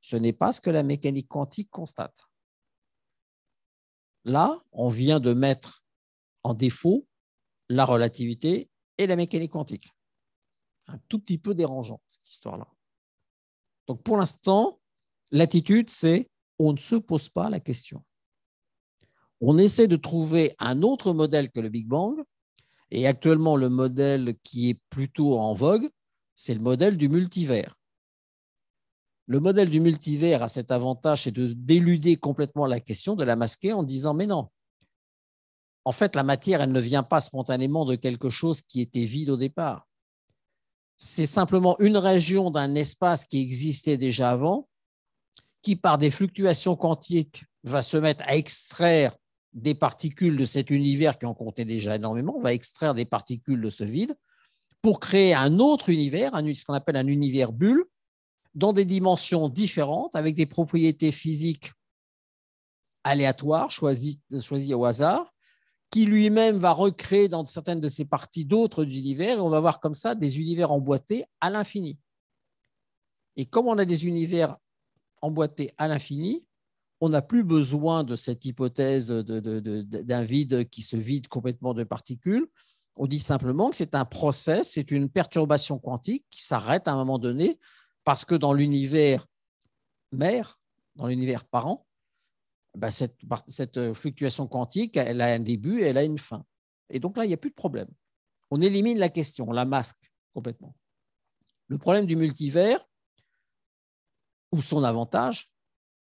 Ce n'est pas ce que la mécanique quantique constate. Là, on vient de mettre en défaut la relativité et la mécanique quantique. Un tout petit peu dérangeant, cette histoire-là. Donc pour l'instant, l'attitude, c'est on ne se pose pas la question on essaie de trouver un autre modèle que le Big Bang. Et actuellement, le modèle qui est plutôt en vogue, c'est le modèle du multivers. Le modèle du multivers a cet avantage, c'est de déluder complètement la question, de la masquer en disant mais non. En fait, la matière, elle ne vient pas spontanément de quelque chose qui était vide au départ. C'est simplement une région d'un espace qui existait déjà avant, qui par des fluctuations quantiques va se mettre à extraire des particules de cet univers qui en comptait déjà énormément, on va extraire des particules de ce vide pour créer un autre univers, ce qu'on appelle un univers bulle, dans des dimensions différentes, avec des propriétés physiques aléatoires, choisies, au hasard, qui lui-même va recréer dans certaines de ses parties d'autres univers, et on va voir comme ça des univers emboîtés à l'infini. Et comme on a des univers emboîtés à l'infini, on n'a plus besoin de cette hypothèse d'un vide qui se vide complètement de particules. On dit simplement que c'est un process, c'est une perturbation quantique qui s'arrête à un moment donné parce que dans l'univers mère, dans l'univers parent, bah, cette, cette, fluctuation quantique, elle a un début et elle a une fin. Et donc là, il n'y a plus de problème. On élimine la question, on la masque complètement. Le problème du multivers, ou son avantage,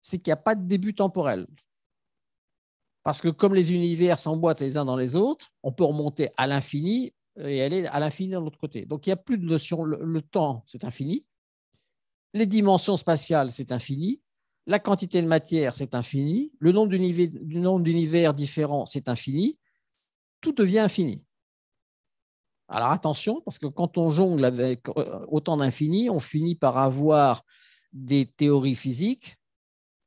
c'est qu'il n'y a pas de début temporel. Parce que comme les univers s'emboîtent les uns dans les autres, on peut remonter à l'infini et aller à l'infini de l'autre côté. Donc il n'y a plus de notion, le, temps, c'est infini. Les dimensions spatiales, c'est infini. La quantité de matière, c'est infini. Le nombre d'univers différents, c'est infini. Tout devient infini. Alors attention, parce que quand on jongle avec euh, autant d'infini, on finit par avoir des théories physiques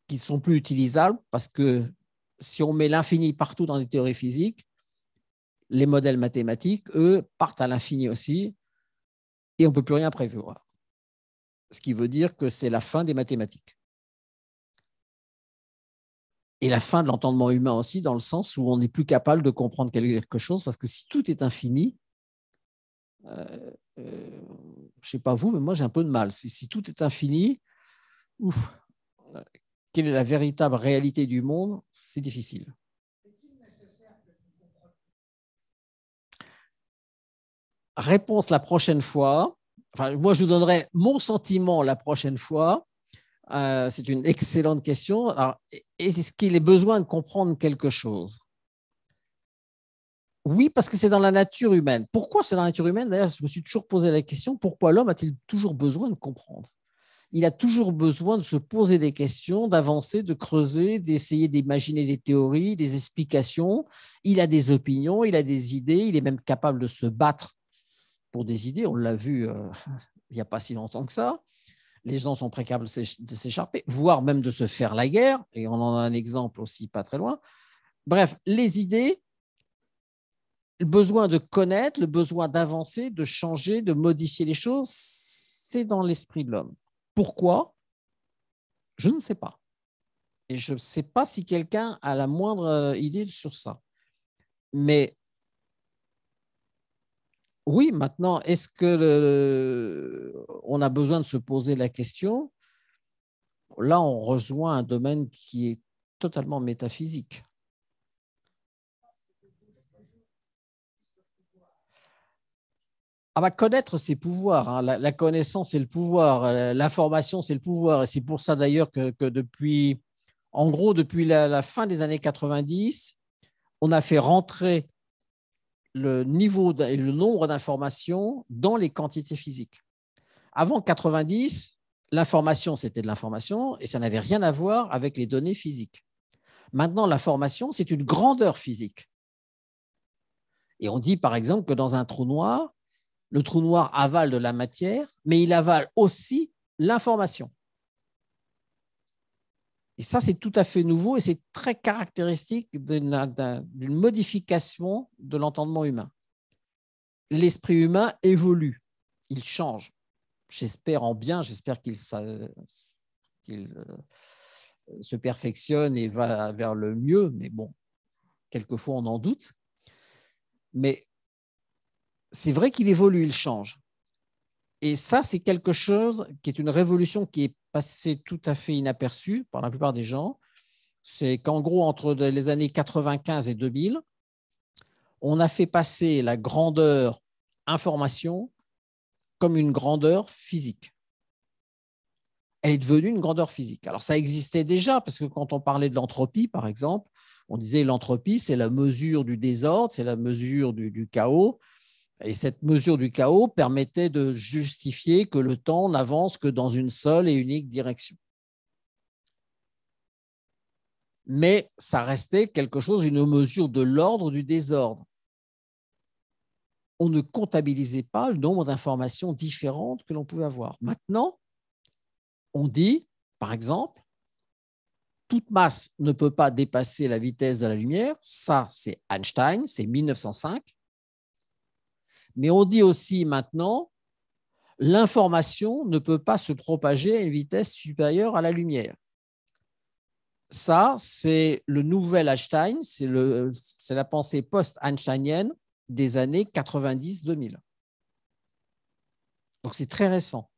qui ne sont plus utilisables parce que si on met l'infini partout dans les théories physiques, les modèles mathématiques, eux, partent à l'infini aussi et on ne peut plus rien prévoir. Ce qui veut dire que c'est la fin des mathématiques. Et la fin de l'entendement humain aussi, dans le sens où on n'est plus capable de comprendre quelque chose, parce que si tout est infini, euh, euh, je ne sais pas vous, mais moi j'ai un peu de mal. si tout est infini, ouf, quelle est la véritable réalité du monde, c'est difficile. Réponse la prochaine fois. moi, je vous donnerai mon sentiment la prochaine fois. Euh, c'est une excellente question. est-ce qu'il est besoin de comprendre quelque chose Oui, parce que c'est dans la nature humaine. Pourquoi c'est dans la nature humaine D'ailleurs, je me suis toujours posé la question pourquoi l'homme a-t-il toujours besoin de comprendre il a toujours besoin de se poser des questions, d'avancer, de creuser, d'essayer d'imaginer des théories, des explications. Il a des opinions, il a des idées, il est même capable de se battre pour des idées. On l'a vu euh, [laughs] il n'y a pas si longtemps que ça. Les gens sont prêts de s'écharper, voire même de se faire la guerre. Et on en a un exemple aussi pas très loin. Bref, les idées, le besoin de connaître, le besoin d'avancer, de changer, de modifier les choses, c'est dans l'esprit de l'homme. Pourquoi Je ne sais pas. Et je ne sais pas si quelqu'un a la moindre euh, idée sur ça. Mais oui, maintenant, est-ce que on a besoin de se poser la question Là, on rejoint un domaine qui est totalement métaphysique. Ah bah, connaître, c'est pouvoir. Hein. La, connaissance, c'est le pouvoir. Euh, l'information, c'est le pouvoir. Et c'est pour ça d'ailleurs que, que, depuis, en gros, depuis la, la, fin des années 90, on a fait rentrer le niveau et le nombre d'informations dans les quantités physiques. Avant 90, l'information, c'était de l'information et ça n'avait rien à voir avec les données physiques. Maintenant, l'information, c'est une grandeur physique. Et on dit par exemple que dans un trou noir, le trou noir avale de la matière, mais il avale aussi l'information. Et ça, c'est tout à fait nouveau et c'est très caractéristique d'une modification de l'entendement humain. L'esprit humain évolue, il change. J'espère en bien, j'espère qu'il euh, se perfectionne et va vers le mieux, mais bon, quelquefois on en doute. Mais c'est vrai qu'il évolue, il change. Et ça, c'est quelque chose qui est une révolution qui est passée tout à fait inaperçue par la plupart des gens. C'est qu'en gros, entre les années 95 et 2000, on a fait passer la grandeur information comme une grandeur physique. Elle est devenue une grandeur physique. Alors ça existait déjà, parce que quand on parlait de l'entropie, par exemple, on disait l'entropie, c'est la mesure du désordre, c'est la mesure du, du chaos. Et cette mesure du chaos permettait de justifier que le temps n'avance que dans une seule et unique direction. Mais ça restait quelque chose, une mesure de l'ordre du désordre. On ne comptabilisait pas le nombre d'informations différentes que l'on pouvait avoir. Maintenant, on dit, par exemple, toute masse ne peut pas dépasser la vitesse de la lumière. Ça, c'est Einstein, c'est 1905. Mais on dit aussi maintenant, l'information ne peut pas se propager à une vitesse supérieure à la lumière. Ça, c'est le nouvel Einstein, c'est la pensée post-einsteinienne des années 90-2000. Donc c'est très récent.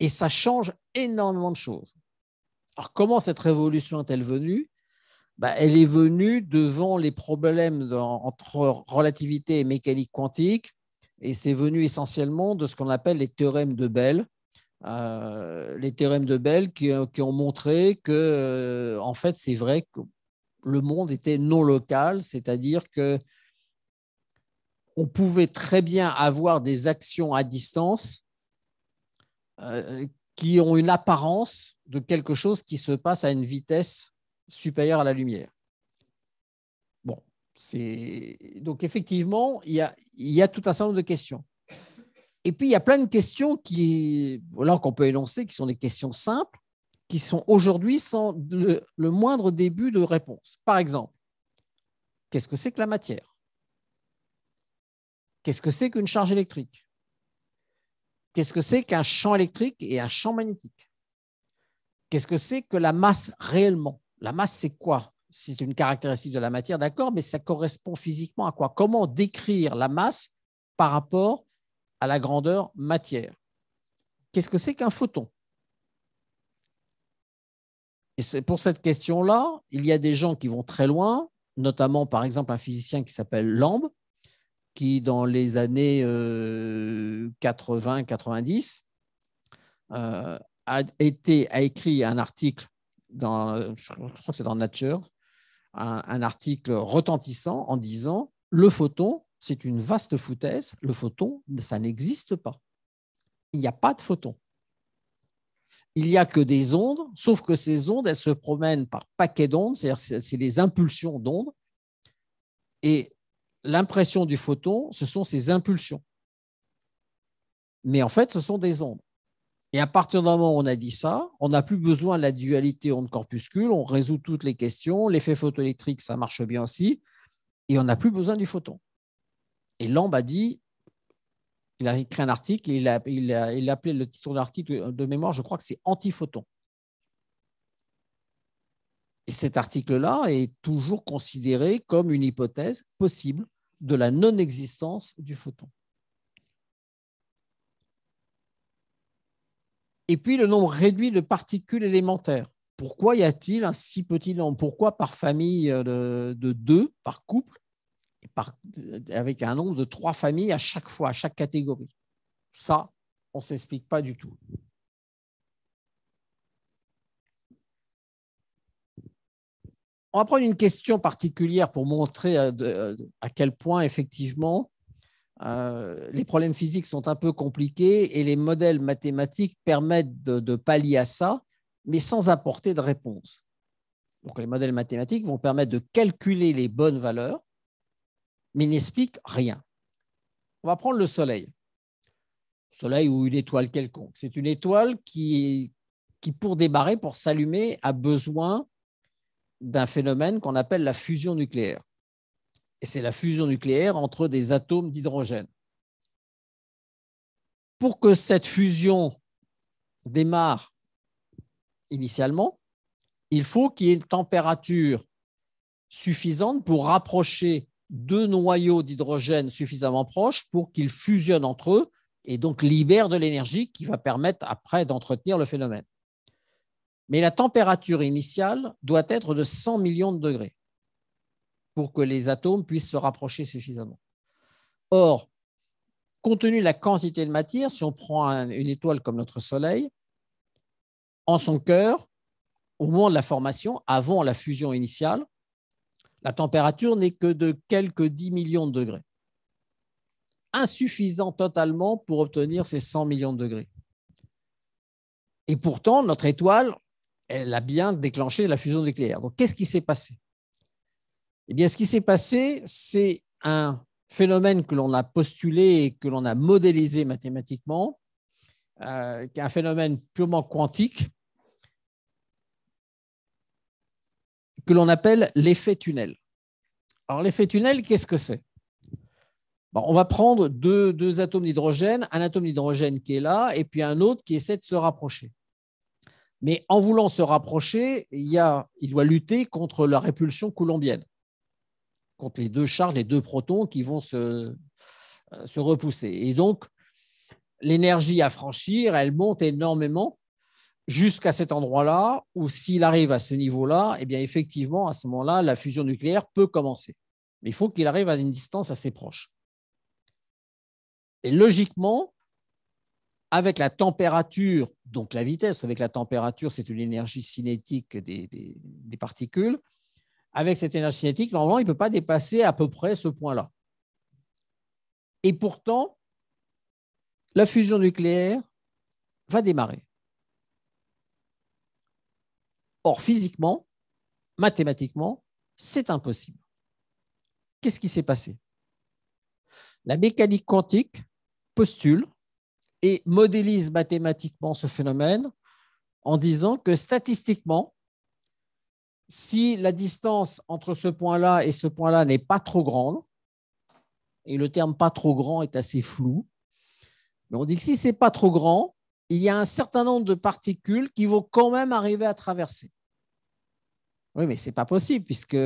Et ça change énormément de choses. Alors comment cette révolution est-elle venue bah, elle est venue devant les problèmes entre relativité et mécanique quantique, et c'est venu essentiellement de ce qu'on appelle les théorèmes de Bell. Euh, les théorèmes de Bell qui, euh, ont montré que, euh, en fait, c'est vrai que le monde était non local, c'est-à-dire que on pouvait très bien avoir des actions à distance qui ont une apparence de quelque chose qui se passe à une vitesse supérieure à la lumière. Bon, c'est donc effectivement, il y, a, tout un certain nombre de questions. Et puis, il y a plein de questions qui, qu'on peut énoncer, qui sont des questions simples, qui sont aujourd'hui sans le moindre début de réponse. Par exemple, qu'est-ce que c'est que la matière Qu'est-ce que c'est qu'une charge électrique Qu'est-ce que c'est qu'un champ électrique et un champ magnétique Qu'est-ce que c'est que la masse réellement la masse, c'est quoi C'est une caractéristique de la matière, d'accord, mais ça correspond physiquement à quoi Comment décrire la masse par rapport à la grandeur matière Qu'est-ce que c'est qu'un photon et pour cette question-là, il y a des gens qui vont très loin, notamment par exemple un physicien qui s'appelle Lamb, qui dans les années 80-90 euh, euh, a écrit un article je, crois que c'est dans Nature, un, article retentissant en disant le photon, c'est une vaste foutaise, le photon, ça n'existe pas. Il n'y a pas de photon. Il n'y a que des ondes, sauf que ces ondes, elles se promènent par paquets d'ondes, c'est-à-dire c'est des impulsions d'ondes. Et l'impression du photon, ce sont ces impulsions. Mais en fait, ce sont des ondes. Et à partir du moment où on a dit ça, on n'a plus besoin de la dualité onde-corpuscule, on résout toutes les questions, l'effet photoélectrique, ça marche bien aussi, et on n'a plus besoin du photon. Et Lamb a dit, il a écrit un article, il a, il il a appelé le titre de l'article de mémoire, je crois que c'est Antiphoton. Et cet article-là est toujours considéré comme une hypothèse possible de la non-existence du photon. Et puis le nombre réduit de particules élémentaires. Pourquoi y a-t-il un si petit nombre Pourquoi par famille euh, de, deux, par couple, euh, avec un nombre de trois familles à chaque fois, à chaque catégorie Ça, on ne s'explique pas du tout. On va prendre une question particulière pour montrer euh, à quel point, effectivement, euh, les problèmes physiques sont un peu compliqués et les modèles mathématiques permettent de, pallier à ça, mais sans apporter de réponse. Donc les modèles mathématiques vont permettre de calculer les bonnes valeurs, mais n'expliquent rien. On va prendre le Soleil. Soleil ou une étoile quelconque. C'est une étoile qui, qui, pour débarrer, pour s'allumer, a besoin d'un phénomène qu'on appelle la fusion nucléaire. Et c'est la fusion nucléaire entre des atomes d'hydrogène. Pour que cette fusion démarre initialement, il faut qu'il y ait une température suffisante pour rapprocher deux noyaux d'hydrogène suffisamment proches pour qu'ils fusionnent entre eux et donc libèrent de l'énergie qui va permettre après d'entretenir le phénomène. Mais la température initiale doit être de 100 millions de degrés pour que les atomes puissent se rapprocher suffisamment. Or, compte tenu de la quantité de matière, si on prend une étoile comme notre Soleil, en son cœur, au moment de la formation, avant la fusion initiale, la température n'est que de quelques 10 millions de degrés. Insuffisant totalement pour obtenir ces 100 millions de degrés. Et pourtant, notre étoile, elle a bien déclenché la fusion nucléaire. Donc, qu'est-ce qui s'est passé eh bien, ce qui s'est passé, c'est un phénomène que l'on a postulé et que l'on a modélisé mathématiquement, qui euh, est un phénomène purement quantique, que l'on appelle l'effet tunnel. Alors, l'effet tunnel, qu'est-ce que c'est On va prendre deux, atomes d'hydrogène, un atome d'hydrogène qui est là et puis un autre qui essaie de se rapprocher. Mais en voulant se rapprocher, il, il doit lutter contre la répulsion coulombienne contre les deux charges, les deux protons qui vont euh, se, repousser. Et donc, l'énergie à franchir, elle monte énormément jusqu'à cet endroit-là, ou s'il arrive à ce niveau-là, eh bien effectivement, à ce moment-là, la fusion nucléaire peut commencer. Mais il faut qu'il arrive à une distance assez proche. Et logiquement, avec la température, donc la vitesse, avec la température, c'est une énergie cinétique des particules, avec cette énergie cinétique, normalement, il ne peut pas dépasser à peu près ce point-là. Et pourtant, la fusion nucléaire va démarrer. Or, physiquement, mathématiquement, c'est impossible. Qu'est-ce qui s'est passé La mécanique quantique postule et modélise mathématiquement ce phénomène en disant que statistiquement, si la distance entre ce point-là et ce point-là n'est pas trop grande, et le terme pas trop grand est assez flou, mais on dit que si c'est pas trop grand, il y a un certain nombre de particules qui vont quand même arriver à traverser. Oui, mais ce n'est pas possible, puisque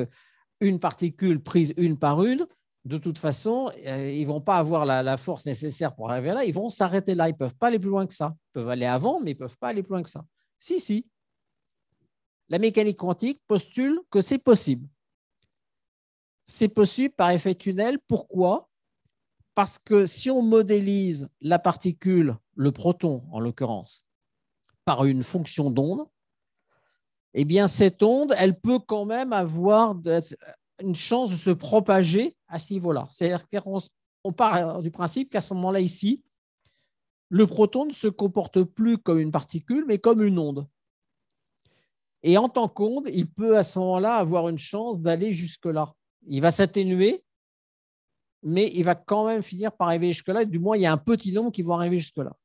une particule prise une par une, de toute façon, euh, ils ne vont pas avoir la, la, force nécessaire pour arriver là, ils vont s'arrêter là, ils ne peuvent pas aller plus loin que ça. Ils peuvent aller avant, mais ils ne peuvent pas aller plus loin que ça. Si, si, la mécanique quantique postule que c'est possible. C'est possible par effet tunnel. Pourquoi Parce que si on modélise la particule, le proton en l'occurrence, par une fonction d'onde, eh bien cette onde, elle peut quand même avoir euh, une chance de se propager à ce niveau-là. C'est-à-dire qu'on part euh, du principe qu'à ce moment-là, ici, le proton ne se comporte plus comme une particule, mais comme une onde. Et en tant qu'onde, il peut à ce moment-là avoir une chance d'aller jusque-là. Il va s'atténuer, mais il va quand même finir par arriver jusque-là. Du moins, il y a un petit nombre qui vont arriver jusque-là.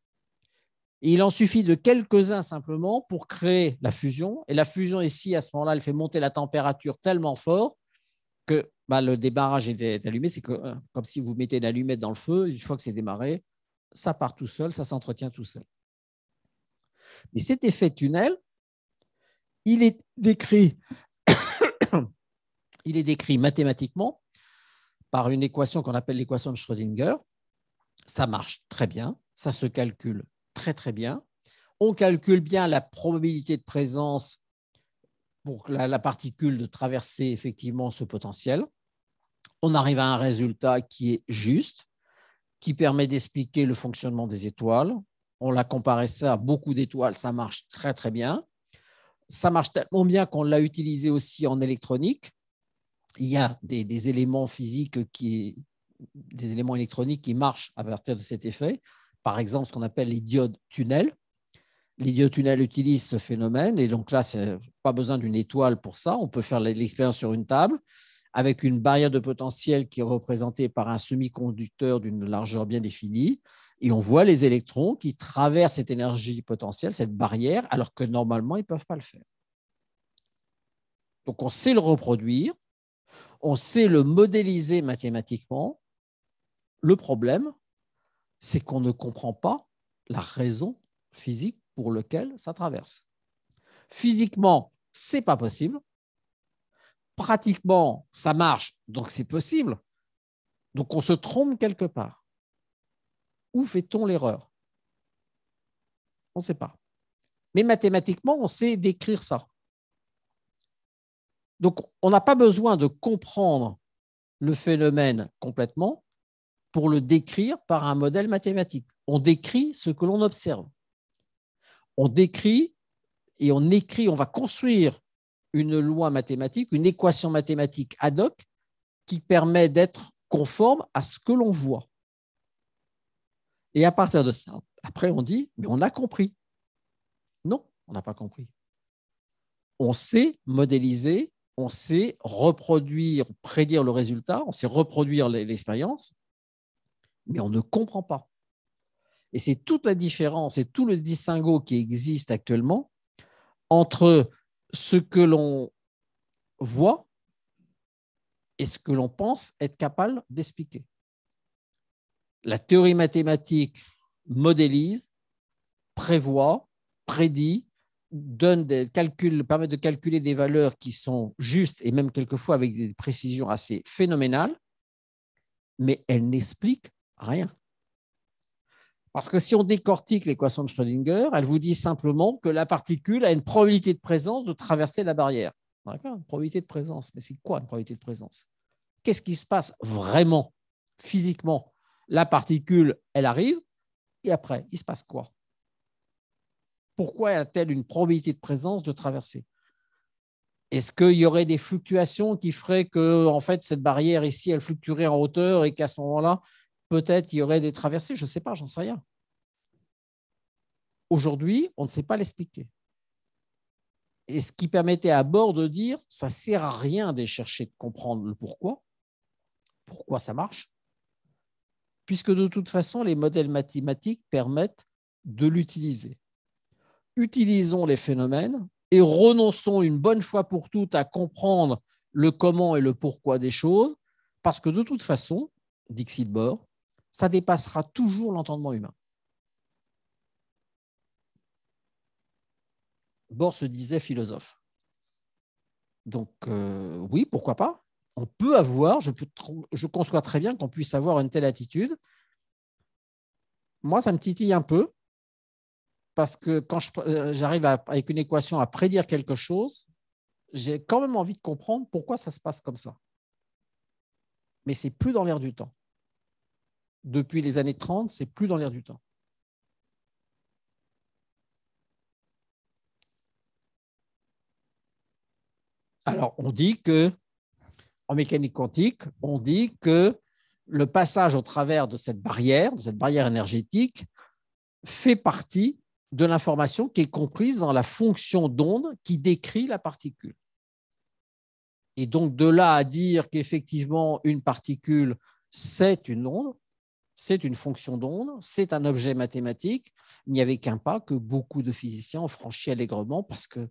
il en suffit de quelques-uns simplement pour créer la fusion. Et la fusion ici, à ce moment-là, elle fait monter la température tellement fort que bah, le débarrage est allumé. C'est euh, comme si vous mettez l'allumette dans le feu. Une fois que c'est démarré, ça part tout seul, ça s'entretient tout seul. Mais cet effet tunnel, il est décrit, [coughs] il est décrit mathématiquement par une équation qu'on appelle l'équation de Schrödinger. Ça marche très bien, ça se calcule très très bien. On calcule bien la probabilité de présence pour la, la particule de traverser effectivement ce potentiel. On arrive à un résultat qui est juste, qui permet d'expliquer le fonctionnement des étoiles. On l'a comparé ça à beaucoup d'étoiles, ça marche très très bien ça marche tellement bien qu'on l'a utilisé aussi en électronique. Il y a des, éléments physiques qui, des éléments électroniques qui marchent à partir de cet effet. Par exemple, ce qu'on appelle les diodes tunnels. Les diodes utilisent ce phénomène et donc là, c'est pas besoin d'une étoile pour ça. On peut faire l'expérience sur une table avec une barrière de potentiel qui est représentée par un semi-conducteur d'une largeur bien définie. Et on voit les électrons qui traversent cette énergie potentielle, cette barrière, alors que normalement, ils ne peuvent pas le faire. Donc on sait le reproduire, on sait le modéliser mathématiquement. Le problème, c'est qu'on ne comprend pas la raison physique pour laquelle ça traverse. Physiquement, ce n'est pas possible, pratiquement, ça marche, donc c'est possible. Donc on se trompe quelque part. Où fait-on l'erreur On ne sait pas. Mais mathématiquement, on sait décrire ça. Donc on n'a pas besoin de comprendre le phénomène complètement pour le décrire par un modèle mathématique. On décrit ce que l'on observe. On décrit et on écrit, on va construire une loi mathématique, une équation mathématique ad hoc qui permet d'être conforme à ce que l'on voit. Et à partir de ça, après, on dit, mais on a compris. Non, on n'a pas compris. On sait modéliser, on sait reproduire, prédire le résultat, on sait reproduire l'expérience, mais on ne comprend pas. Et c'est toute la différence et tout le distinguo qui existe actuellement entre ce que l'on voit et ce que l'on pense être capable d'expliquer. La théorie mathématique modélise, prévoit, prédit, donne des calculs, permet de calculer des valeurs qui sont justes et même quelquefois avec des précisions assez phénoménales, mais elle n'explique rien. Parce que si on décortique l'équation de Schrödinger, elle vous dit simplement que la particule a une probabilité de présence de traverser la barrière. Une probabilité de présence. Mais c'est quoi une probabilité de présence Qu'est-ce qui se passe vraiment, physiquement La particule, elle arrive, et après, il se passe quoi Pourquoi a-t-elle une probabilité de présence de traverser Est-ce qu'il y aurait des fluctuations qui feraient que, en fait, cette barrière ici, elle fluctuerait en hauteur et qu'à ce moment-là, Peut-être il y aurait des traversées, je ne sais pas, j'en sais rien. Aujourd'hui, on ne sait pas l'expliquer. Et ce qui permettait à bord de dire, ça ne sert à rien de chercher de comprendre le pourquoi, pourquoi ça marche, puisque de toute façon, les modèles mathématiques permettent de l'utiliser. Utilisons les phénomènes et renonçons une bonne fois pour toutes à comprendre le comment et le pourquoi des choses, parce que de toute façon, Dixit Bohr, ça dépassera toujours l'entendement humain. Bohr se disait philosophe. Donc euh, oui, pourquoi pas On peut avoir, je, je conçois très bien qu'on puisse avoir une telle attitude. Moi, ça me titille un peu, parce que quand euh, j'arrive avec une équation à prédire quelque chose, j'ai quand même envie de comprendre pourquoi ça se passe comme ça. Mais c'est plus dans l'air du temps depuis les années 30, c'est plus dans l'air du temps. Alors, on dit que, en mécanique quantique, on dit que le passage au travers de cette barrière, de cette barrière énergétique, fait partie de l'information qui est comprise dans la fonction d'onde qui décrit la particule. Et donc, de là à dire qu'effectivement, une particule, c'est une onde, c'est une fonction d'onde, c'est un objet mathématique. Il n'y avait qu'un pas que beaucoup de physiciens ont franchi allègrement parce que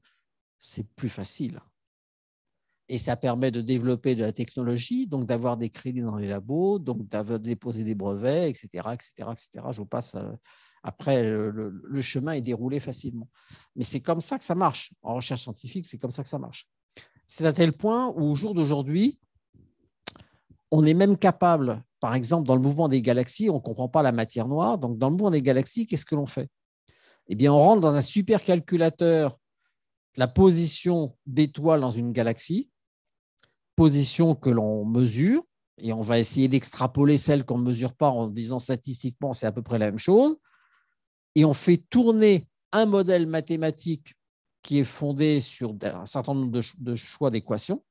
c'est plus facile. Et ça permet de développer de la technologie, donc d'avoir des crédits dans les labos, donc d'avoir déposé des brevets, etc., etc., etc. Je vous passe euh, après le, chemin est déroulé facilement. Mais c'est comme ça que ça marche en recherche scientifique. C'est comme ça que ça marche. C'est à tel point où au jour d'aujourd'hui, on est même capable par exemple, dans le mouvement des galaxies, on ne comprend pas la matière noire. Donc, dans le mouvement des galaxies, qu'est-ce que l'on fait Eh bien, on rentre dans un supercalculateur la position d'étoiles dans une galaxie, position que l'on mesure, et on va essayer d'extrapoler celle qu'on ne mesure pas en disant statistiquement c'est à peu près la même chose, et on fait tourner un modèle mathématique qui est fondé sur un certain nombre de choix d'équations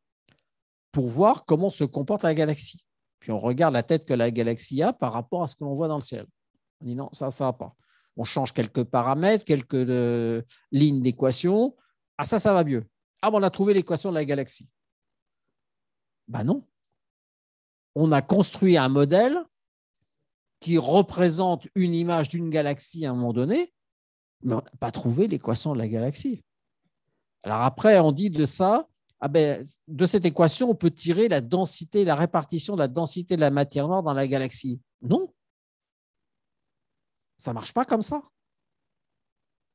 pour voir comment se comporte la galaxie. Puis on regarde la tête que la galaxie a par rapport à ce que l'on voit dans le ciel. On dit non, ça, ça va pas. On change quelques paramètres, quelques euh, lignes d'équation. Ah, ça, ça va mieux. Ah, on a trouvé l'équation de la galaxie. Ben non. On a construit un modèle qui représente une image d'une galaxie à un moment donné, mais on n'a pas trouvé l'équation de la galaxie. Alors après, on dit de ça, ah ben, de cette équation, on peut tirer la densité, la répartition de la densité de la matière noire dans la galaxie. Non. Ça ne marche pas comme ça.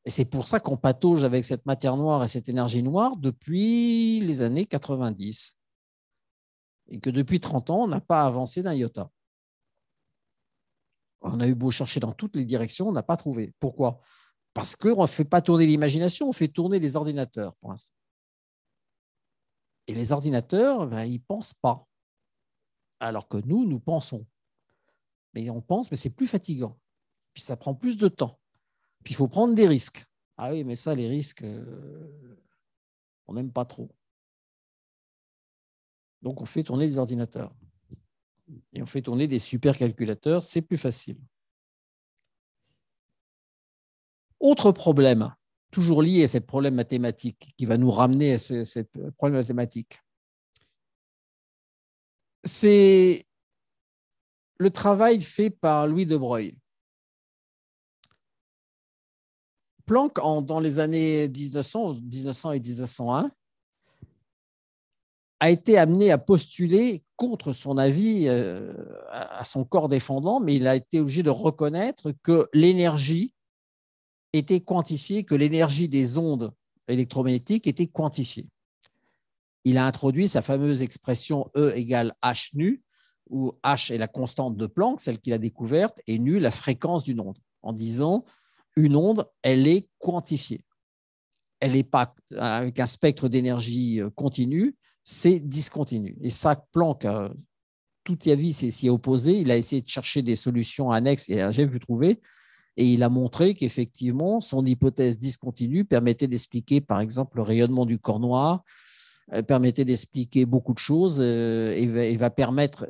Et c'est pour ça qu'on patauge avec cette matière noire et cette énergie noire depuis les années 90. Et que depuis 30 ans, on n'a pas avancé d'un iota. On a eu beau chercher dans toutes les directions, on n'a pas trouvé. Pourquoi Parce qu'on ne fait pas tourner l'imagination, on fait tourner les ordinateurs pour l'instant. Et les ordinateurs, ben, ils ne pensent pas. Alors que nous, nous pensons. Mais on pense, mais c'est plus fatigant. Puis ça prend plus de temps. Puis il faut prendre des risques. Ah oui, mais ça, les risques, euh, on n'aime pas trop. Donc on fait tourner les ordinateurs. Et on fait tourner des supercalculateurs, c'est plus facile. Autre problème, toujours lié à ce problème mathématique, qui va nous ramener à ce, problème mathématique. C'est le travail fait par Louis de Broglie. Planck, dans les années 1900, et 1901, a été amené à postuler contre son avis euh, à son corps défendant, mais il a été obligé de reconnaître que l'énergie était quantifié, que l'énergie des ondes électromagnétiques était quantifiée. Il a introduit sa fameuse expression E égale H nu, où H est la constante de Planck, celle qu'il a découverte, et nu la fréquence d'une onde, en disant une onde, elle est quantifiée. Elle n'est pas avec un spectre d'énergie euh, continue, c'est discontinu. Et ça, Planck, euh, toute a vie, s'y est opposé. Il a essayé de chercher des solutions annexes et j'ai pu trouver. Et il a montré qu'effectivement, son hypothèse discontinue permettait d'expliquer, par exemple, le rayonnement du corps noir, euh, permettait d'expliquer beaucoup de choses euh, et va permettre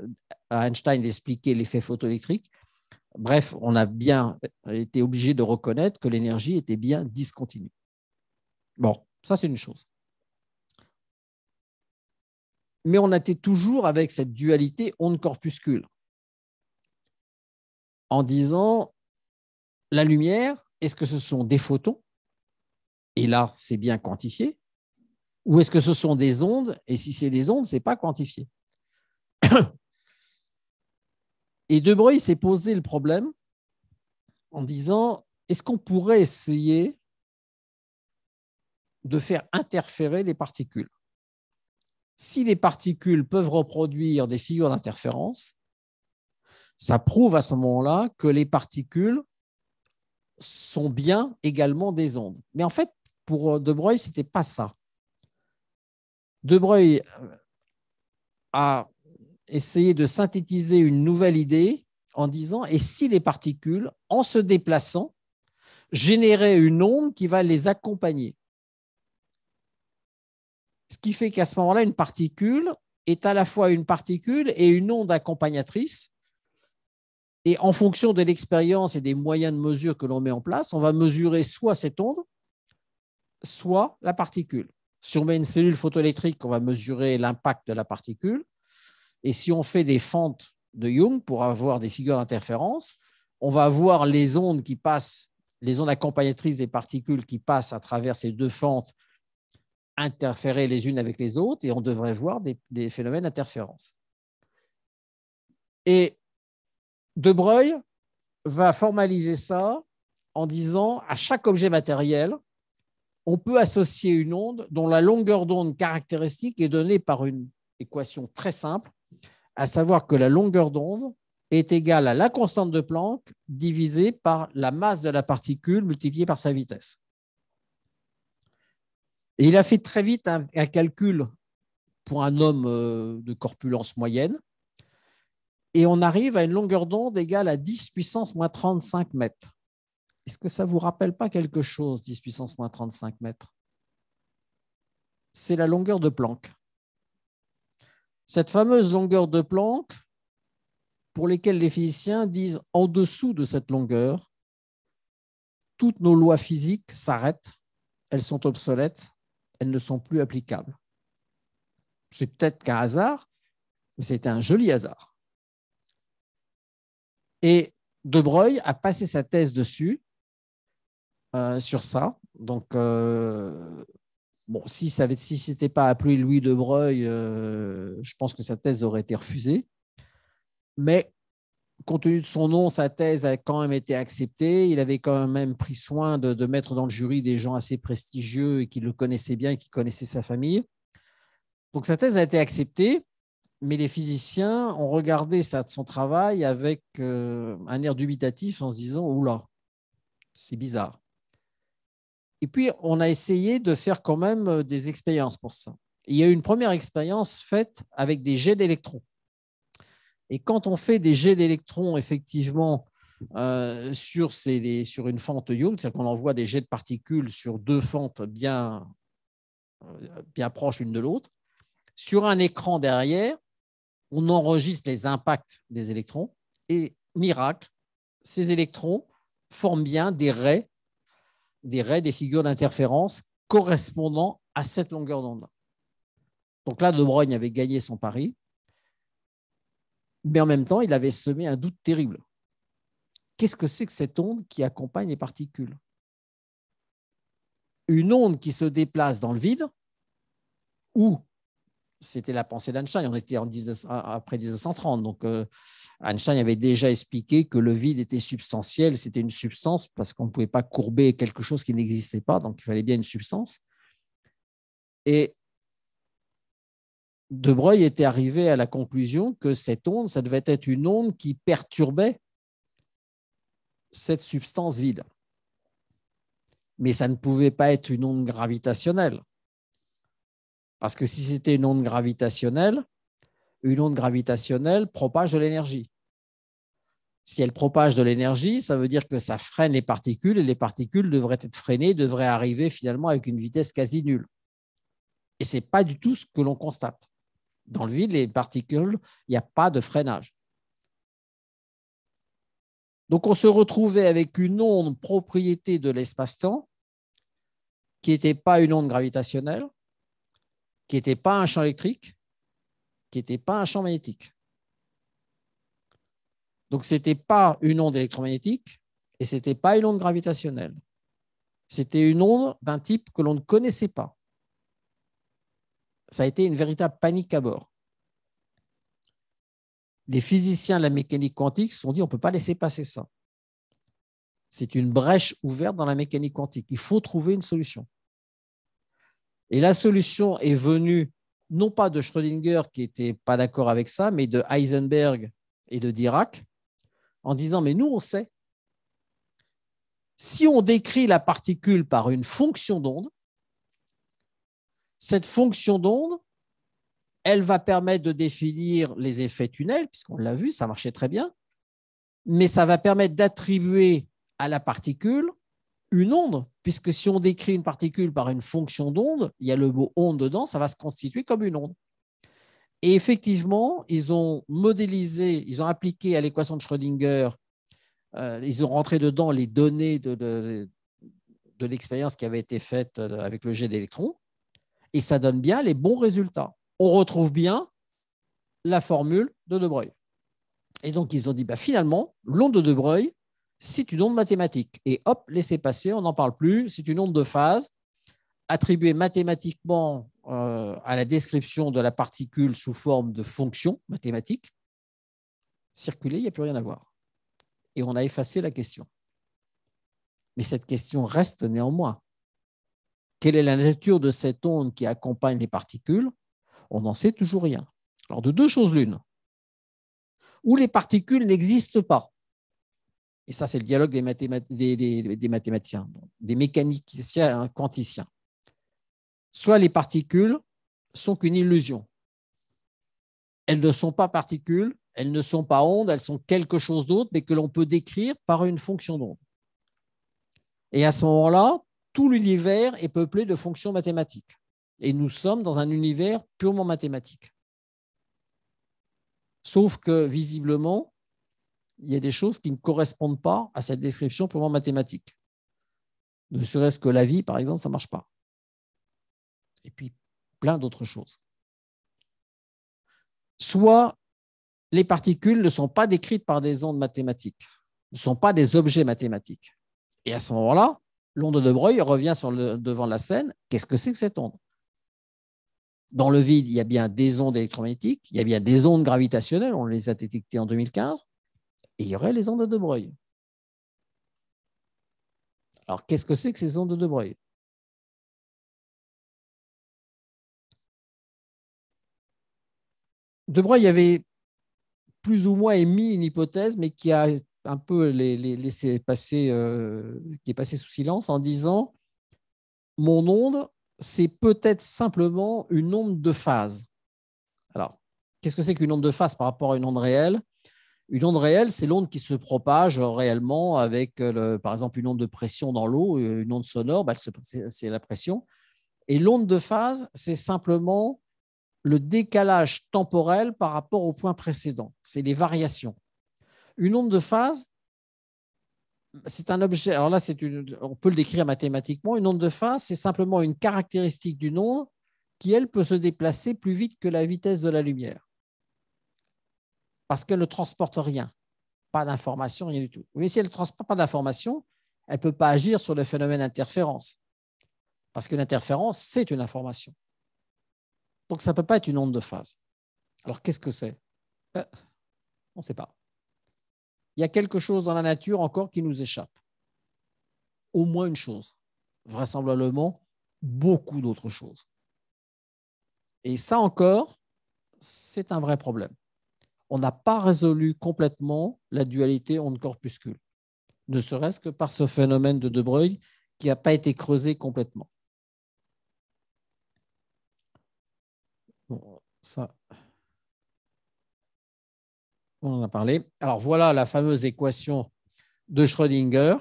à Einstein d'expliquer l'effet photoélectrique. Bref, on a bien été obligé de reconnaître que l'énergie était bien discontinue. Bon, ça c'est une chose. Mais on était toujours avec cette dualité onde-corpuscule en disant la lumière, est-ce que ce sont des photons Et là, c'est bien quantifié. Ou est-ce que ce sont des ondes Et si c'est des ondes, ce n'est pas quantifié. [coughs] Et De Broglie s'est posé le problème en disant est-ce qu'on pourrait essayer de faire interférer les particules Si les particules peuvent reproduire des figures d'interférence, ça prouve à ce moment-là que les particules sont bien également des ondes. Mais en fait, pour euh, De Broglie, ce n'était pas ça. De Broglie euh, a essayé de synthétiser une nouvelle idée en disant et si les particules, en se déplaçant, généraient une onde qui va les accompagner Ce qui fait qu'à ce moment-là, une particule est à la fois une particule et une onde accompagnatrice et en fonction de l'expérience et des moyens de mesure que l'on met en place, on va mesurer soit cette onde, soit la particule. Si on met une cellule photoélectrique, on va mesurer l'impact de la particule. Et si on fait des fentes de Young pour avoir des figures d'interférence, on va voir les ondes qui passent, les ondes accompagnatrices des particules qui passent à travers ces deux fentes interférer les unes avec les autres et on devrait voir des, des phénomènes d'interférence. Et de Breuil va formaliser ça en disant à chaque objet matériel, on peut associer une onde dont la longueur d'onde caractéristique est donnée par une équation très simple, à savoir que la longueur d'onde est égale à la constante de Planck divisée par la masse de la particule multipliée par sa vitesse. il a fait très vite un calcul pour un homme euh, de corpulence moyenne et on arrive à une longueur d'onde égale à 10 puissance moins 35 mètres. Est-ce que ça ne vous rappelle pas quelque chose, 10 puissance moins 35 mètres C'est la longueur de Planck. Cette fameuse longueur de Planck, pour laquelle les physiciens disent en dessous de cette longueur, toutes nos lois physiques s'arrêtent, elles sont obsolètes, elles ne sont plus applicables. C'est peut-être qu'un hasard, mais c'était un joli hasard. Et De breuil a passé sa thèse dessus, euh, sur ça. Donc, euh, si ce n'était pas appelé Louis De Breuil, je pense que sa thèse aurait été refusée. Mais compte tenu de son nom, sa thèse a quand même été acceptée. Il avait quand même pris soin de, mettre dans le jury des gens assez prestigieux et qui le connaissaient bien, et qui connaissaient sa famille. Donc sa thèse a été acceptée mais les physiciens ont regardé ça, son travail avec euh, un air dubitatif en se disant Oula, c'est bizarre. Et puis, on a essayé de faire quand même euh, des expériences pour ça. il y a eu une première expérience faite avec des jets d'électrons. Et quand on fait des jets d'électrons, effectivement, euh, sur, sur une fente Young, c'est-à-dire qu'on envoie des jets de particules sur deux fentes bien, bien proches l'une de l'autre, sur un écran derrière, on enregistre les impacts des électrons et miracle, ces électrons forment bien des raies, des raies, des figures d'interférence correspondant à cette longueur d'onde. Donc là, De avait gagné son pari, mais en même temps, il avait semé un doute terrible. Qu'est-ce que c'est que cette onde qui accompagne les particules Une onde qui se déplace dans le vide ou c'était la pensée d'Einstein. On était en après 1930. Donc, euh, Einstein avait déjà expliqué que le vide était substantiel, c'était une substance parce qu'on ne pouvait pas courber quelque chose qui n'existait pas, donc il fallait bien une substance. Et De Broglie était arrivé à la conclusion que cette onde, ça devait être une onde qui perturbait cette substance vide. Mais ça ne pouvait pas être une onde gravitationnelle parce que si c'était une onde gravitationnelle, une onde gravitationnelle propage de l'énergie. Si elle propage de l'énergie, ça veut dire que ça freine les particules et les particules devraient être freinées, devraient arriver finalement avec une vitesse quasi nulle. Et ce n'est pas du tout ce que l'on constate. Dans le vide, les particules, il n'y a pas de freinage. Donc on se retrouvait avec une onde propriété de l'espace-temps qui n'était pas une onde gravitationnelle, qui n'était pas un champ électrique, qui n'était pas un champ magnétique. Donc, ce n'était pas une onde électromagnétique et ce n'était pas une onde gravitationnelle. C'était une onde d'un type que l'on ne connaissait pas. Ça a été une véritable panique à bord. Les physiciens de la mécanique quantique se sont dit on ne peut pas laisser passer ça. C'est une brèche ouverte dans la mécanique quantique. Il faut trouver une solution. Et la solution est venue non pas de Schrödinger qui n'était pas d'accord avec ça, mais de Heisenberg et de Dirac, en disant, mais nous, on sait, si on décrit la particule par une fonction d'onde, cette fonction d'onde, elle va permettre de définir les effets tunnels, puisqu'on l'a vu, ça marchait très bien, mais ça va permettre d'attribuer à la particule une onde, puisque si on décrit une particule par une fonction d'onde, il y a le mot onde dedans, ça va se constituer comme une onde. Et effectivement, ils ont modélisé, ils ont appliqué à l'équation de Schrödinger, euh, ils ont rentré dedans les données de, l'expérience qui avait été faite euh, avec le jet d'électrons, et ça donne bien les bons résultats. On retrouve bien la formule de De Broglie. Et donc, ils ont dit, bah, finalement, l'onde de De Broglie, c'est une onde mathématique. Et hop, laissez passer, on n'en parle plus. C'est une onde de phase attribuée mathématiquement euh, à la description de la particule sous forme de fonction mathématique. Circuler, il n'y a plus rien à voir. Et on a effacé la question. Mais cette question reste néanmoins. Quelle est la nature de cette onde qui accompagne les particules On n'en sait toujours rien. Alors de deux choses l'une. Ou les particules n'existent pas et ça, c'est le dialogue des, des, mathématiciens, des mécaniciens quanticiens. Soit les particules sont qu'une illusion. Elles ne sont pas particules, elles ne sont pas ondes, elles sont quelque chose d'autre, mais que l'on peut décrire par une fonction d'onde. Et à ce moment-là, tout l'univers est peuplé de fonctions mathématiques. Et nous sommes dans un univers purement mathématique. Sauf que, visiblement, il y a des choses qui ne correspondent pas à cette description purement mathématique. Ne serait-ce que la vie, par exemple, ça ne marche pas. Et puis plein d'autres choses. Soit les particules ne sont pas décrites par des ondes mathématiques, ne sont pas des objets mathématiques. Et à ce moment-là, l'onde de Breuil revient sur le, devant la scène. Qu'est-ce que c'est que cette onde Dans le vide, il y a bien des ondes électromagnétiques, il y a bien des ondes gravitationnelles, on les a détectées en 2015, il y aurait les ondes de Broglie. Alors, qu'est-ce que c'est que ces ondes de Broglie De Broglie avait plus ou moins émis une hypothèse, mais qui a un peu les, laissé passer, euh, qui est passé sous silence en disant mon onde, c'est peut-être simplement une onde de phase. Alors, qu'est-ce que c'est qu'une onde de phase par rapport à une onde réelle une onde réelle, c'est l'onde qui se propage réellement avec, euh, par exemple, une onde de pression dans l'eau, euh, une onde sonore, bah, c'est la pression. Et l'onde de phase, c'est simplement le décalage temporel par rapport au point précédent. C'est les variations. Une onde de phase, c'est un objet. Alors là, on peut le décrire mathématiquement. Une onde de phase, c'est simplement une caractéristique d'une onde qui, elle, peut se déplacer plus vite que la vitesse de la lumière parce qu'elle ne transporte rien, pas d'information, rien du tout. Mais si elle ne transporte pas d'information, elle ne peut pas agir sur le phénomène d'interférence, parce que l'interférence, c'est une information. Donc ça ne peut pas être une onde de phase. Alors qu'est-ce que c'est euh, On ne sait pas. Il y a quelque chose dans la nature encore qui nous échappe. Au moins une chose, vraisemblablement beaucoup d'autres choses. Et ça encore, c'est un vrai problème on n'a pas résolu complètement la dualité onde-corpuscule, ne serait-ce que par ce phénomène de De Broglie qui n'a pas été creusé complètement. on en a parlé. Alors voilà la fameuse équation de Schrödinger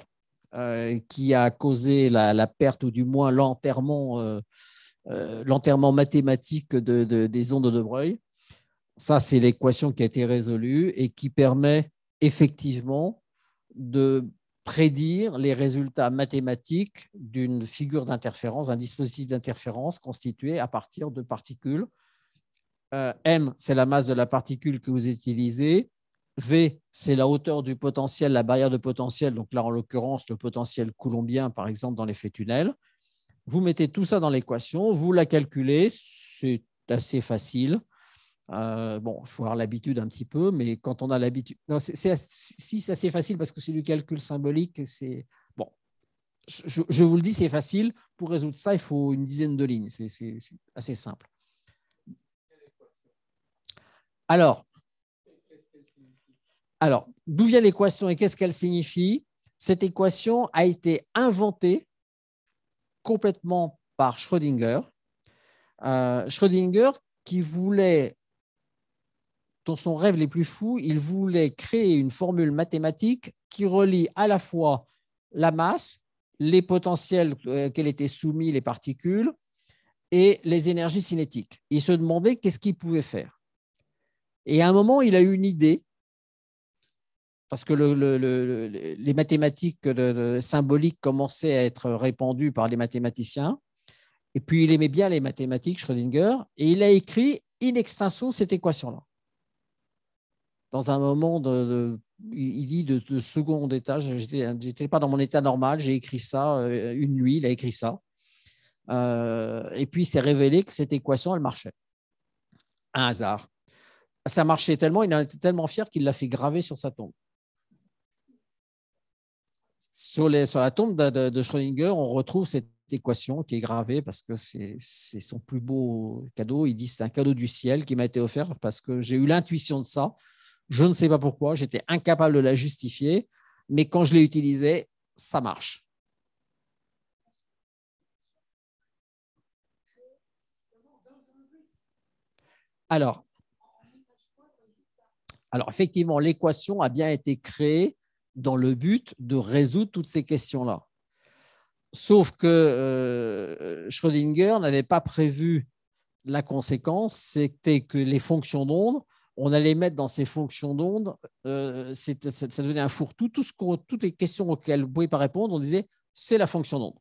euh, qui a causé la, perte ou du moins l'enterrement, euh, euh, mathématique des ondes de Broglie. Ça, c'est l'équation qui a été résolue et qui permet effectivement de prédire les résultats mathématiques d'une figure d'interférence, d'un dispositif d'interférence constitué à partir de particules. Euh, M, c'est la masse de la particule que vous utilisez. V, c'est la hauteur du potentiel, la barrière de potentiel, donc là en l'occurrence le potentiel colombien par exemple dans l'effet tunnel. Vous mettez tout ça dans l'équation, vous la calculez, c'est assez facile. Euh, bon, il faut avoir l'habitude un petit peu, mais quand on a l'habitude. Non, c'est si, c'est assez facile parce que c'est du calcul symbolique. C'est bon. Je, vous le dis, c'est facile. Pour résoudre ça, il faut une dizaine de lignes. C'est assez simple. Alors, alors d'où vient l'équation et qu'est-ce qu'elle signifie Cette équation a été inventée complètement par Schrödinger. Euh, Schrödinger qui voulait dans son rêve les plus fous, il voulait créer une formule mathématique qui relie à la fois la masse, les potentiels euh, qu'elle était soumis les particules, et les énergies cinétiques. Il se demandait qu'est-ce qu'il pouvait faire. Et à un moment, il a eu une idée, parce que les mathématiques symboliques commençaient à être répandues par les mathématiciens. Et puis, il aimait bien les mathématiques, Schrödinger, et il a écrit in extenso cette équation-là dans un moment de, il dit de, de second état. J'étais pas dans mon état normal. J'ai écrit ça euh, une nuit. Il a écrit ça. Euh, et puis, il s'est révélé que cette équation, elle marchait. Un hasard. Ça marchait tellement, il en était tellement fier qu'il l'a fait graver sur sa tombe. Sur, la tombe de, de, Schrödinger, on retrouve cette équation qui est gravée parce que c'est son plus beau cadeau. Il dit c'est un cadeau du ciel qui m'a été offert parce que j'ai eu l'intuition de ça. Je ne sais pas pourquoi, j'étais incapable de la justifier, mais quand je l'ai utilisée, ça marche. Alors, alors effectivement, l'équation a bien été créée dans le but de résoudre toutes ces questions-là. Sauf que euh, Schrödinger n'avait pas prévu la conséquence, c'était que les fonctions d'ondes on allait mettre dans ces fonctions d'onde, euh, ça devenait un fourre-tout. toutes les questions auxquelles vous ne pouvez pas répondre, on disait c'est la fonction d'onde.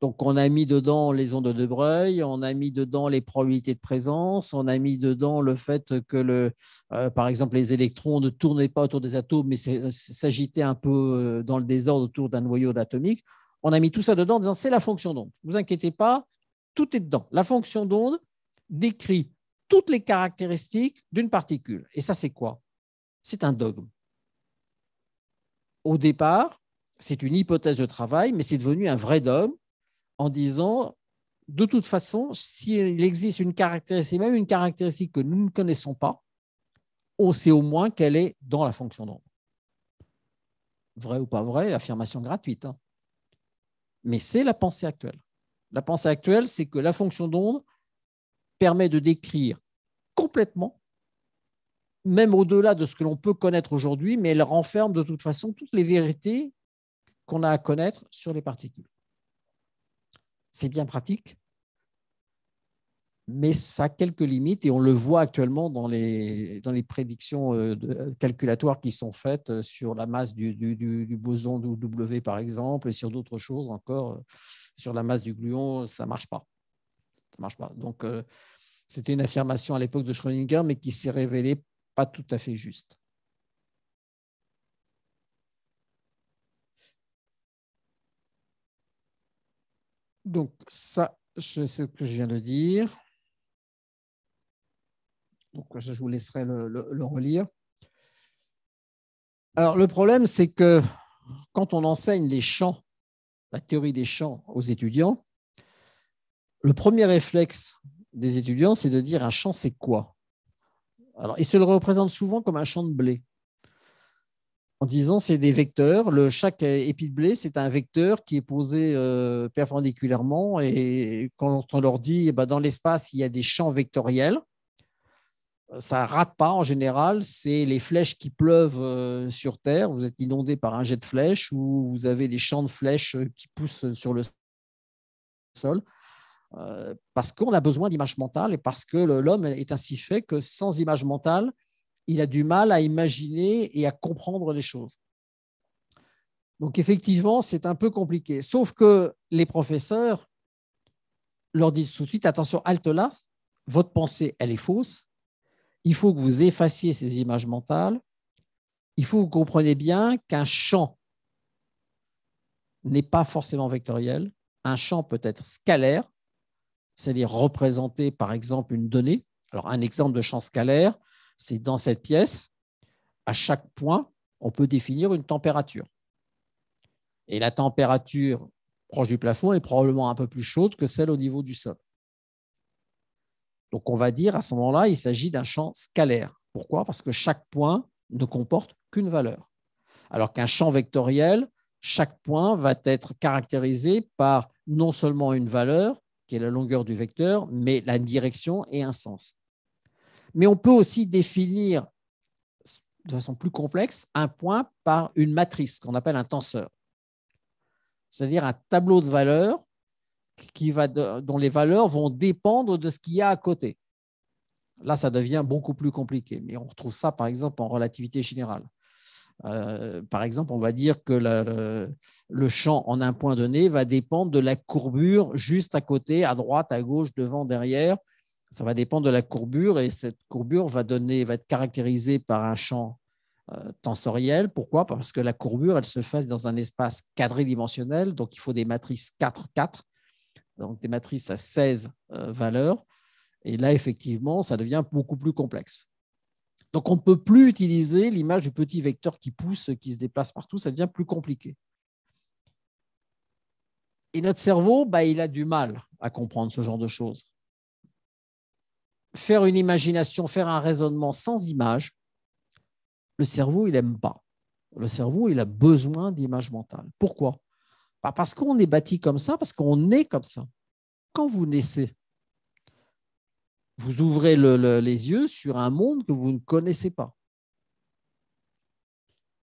Donc, on a mis dedans les ondes de Debreuil, on a mis dedans les probabilités de présence, on a mis dedans le fait que, euh, par exemple, les électrons ne tournaient pas autour des atomes, mais s'agitaient un peu euh, dans le désordre autour d'un noyau d'atomique. On a mis tout ça dedans en disant c'est la fonction d'onde. Ne vous inquiétez pas, tout est dedans. La fonction d'onde décrit toutes les caractéristiques d'une particule. Et ça, c'est quoi C'est un dogme. Au départ, c'est une hypothèse de travail, mais c'est devenu un vrai dogme en disant, de toute façon, s'il existe une caractéristique, même une caractéristique que nous ne connaissons pas, on sait au moins qu'elle est dans la fonction d'onde. Vrai ou pas vrai, affirmation gratuite. Hein. Mais c'est la pensée actuelle. La pensée actuelle, c'est que la fonction d'onde, permet de décrire complètement, même au-delà de ce que l'on peut connaître aujourd'hui, mais elle renferme de toute façon toutes les vérités qu'on a à connaître sur les particules. C'est bien pratique, mais ça a quelques limites et on le voit actuellement dans les, dans les prédictions euh, calculatoires qui sont faites euh, sur la masse du, du, du boson W par exemple et sur d'autres choses encore, euh, sur la masse du gluon, ça ne marche pas ça marche pas. Donc, euh, c'était une affirmation à l'époque de Schrödinger, mais qui s'est révélée pas tout à fait juste. Donc, ça, c'est ce que je viens de dire. Donc, je vous laisserai le relire. Alors, le problème, c'est que quand on enseigne les champs, la théorie des champs aux étudiants, le premier réflexe des étudiants, c'est de dire un champ, c'est quoi Alors, Ils se le représentent souvent comme un champ de blé, en disant c'est des vecteurs. Le, chaque épi de blé, c'est un vecteur qui est posé euh, perpendiculairement. Et quand on leur dit eh ben, dans l'espace, il y a des champs vectoriels, ça rate pas en général, c'est les flèches qui pleuvent euh, sur Terre. Vous êtes inondé par un jet de flèches ou vous avez des champs de flèches euh, qui poussent sur le sol. Euh, parce qu'on a besoin d'images mentales et parce que l'homme est ainsi fait que sans images mentale, il a du mal à imaginer et à comprendre les choses. Donc effectivement, c'est un peu compliqué. Sauf que les professeurs leur disent tout de suite, attention, halte là, votre pensée, elle est fausse. Il faut que vous effaciez ces images mentales. Il faut que vous compreniez bien qu'un champ n'est pas forcément vectoriel. Un champ peut être scalaire, c'est-à-dire représenter par exemple une donnée. Alors un exemple de champ scalaire, c'est dans cette pièce, à chaque point, on peut définir une température. Et la température proche du plafond est probablement un peu plus chaude que celle au niveau du sol. Donc on va dire à ce moment-là, il s'agit d'un champ scalaire. Pourquoi Parce que chaque point ne comporte qu'une valeur. Alors qu'un champ vectoriel, chaque point va être caractérisé par non seulement une valeur, qui est la longueur du vecteur, mais la direction et un sens. Mais on peut aussi définir de façon plus complexe un point par une matrice qu'on appelle un tenseur, c'est-à-dire un tableau de valeurs qui va dont les valeurs vont dépendre de ce qu'il y a à côté. Là, ça devient beaucoup plus compliqué, mais on retrouve ça par exemple en relativité générale. Euh, par exemple, on va dire que le, champ en un point donné va dépendre de la courbure juste à côté, à droite, à gauche, devant, derrière. Ça va dépendre de la courbure et cette courbure va, donner, va être caractérisée par un champ euh, tensoriel. Pourquoi Parce que la courbure, elle se fait dans un espace quadridimensionnel, donc il faut des matrices 4, 4, donc des matrices à 16 euh, valeurs. Et là, effectivement, ça devient beaucoup plus complexe. Donc on ne peut plus utiliser l'image du petit vecteur qui pousse, qui se déplace partout, ça devient plus compliqué. Et notre cerveau, bah, il a du mal à comprendre ce genre de choses. Faire une imagination, faire un raisonnement sans image, le cerveau, il n'aime pas. Le cerveau, il a besoin d'images mentales. Pourquoi bah, Parce qu'on est bâti comme ça, parce qu'on est comme ça. Quand vous naissez, vous ouvrez les yeux sur un monde que vous ne connaissez pas.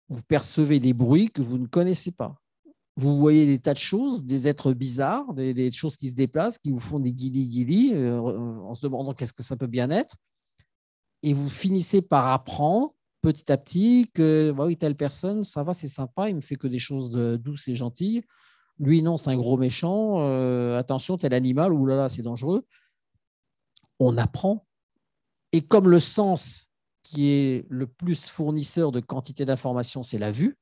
Vous percevez des bruits que vous ne connaissez pas. Vous voyez des tas de choses, des êtres bizarres, des, choses qui se déplacent, qui vous font des guilis-guilis euh, en se demandant qu'est-ce que ça peut bien être. Et vous finissez par apprendre petit à petit que bah oui, telle personne, ça va, c'est sympa, il me fait que des choses douces et gentilles. Lui, non, c'est un gros méchant. Euh, attention, tel animal, là, c'est dangereux on apprend. Et comme le sens qui est le plus fournisseur de quantité d'informations, c'est la vue,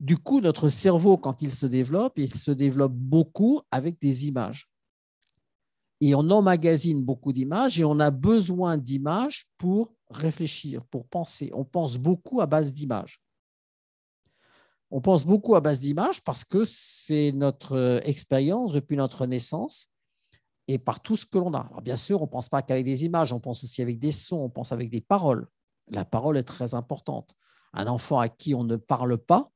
du coup, notre cerveau, quand il se développe, il se développe beaucoup avec des images. Et on emmagasine beaucoup d'images et on a besoin d'images pour réfléchir, pour penser. On pense beaucoup à base d'images. On pense beaucoup à base d'images parce que c'est notre euh, expérience depuis notre naissance et par tout ce que l'on a. Alors bien sûr, on ne pense pas qu'avec des images, on pense aussi avec des sons, on pense avec des paroles. La parole est très importante. Un enfant à qui on ne parle pas,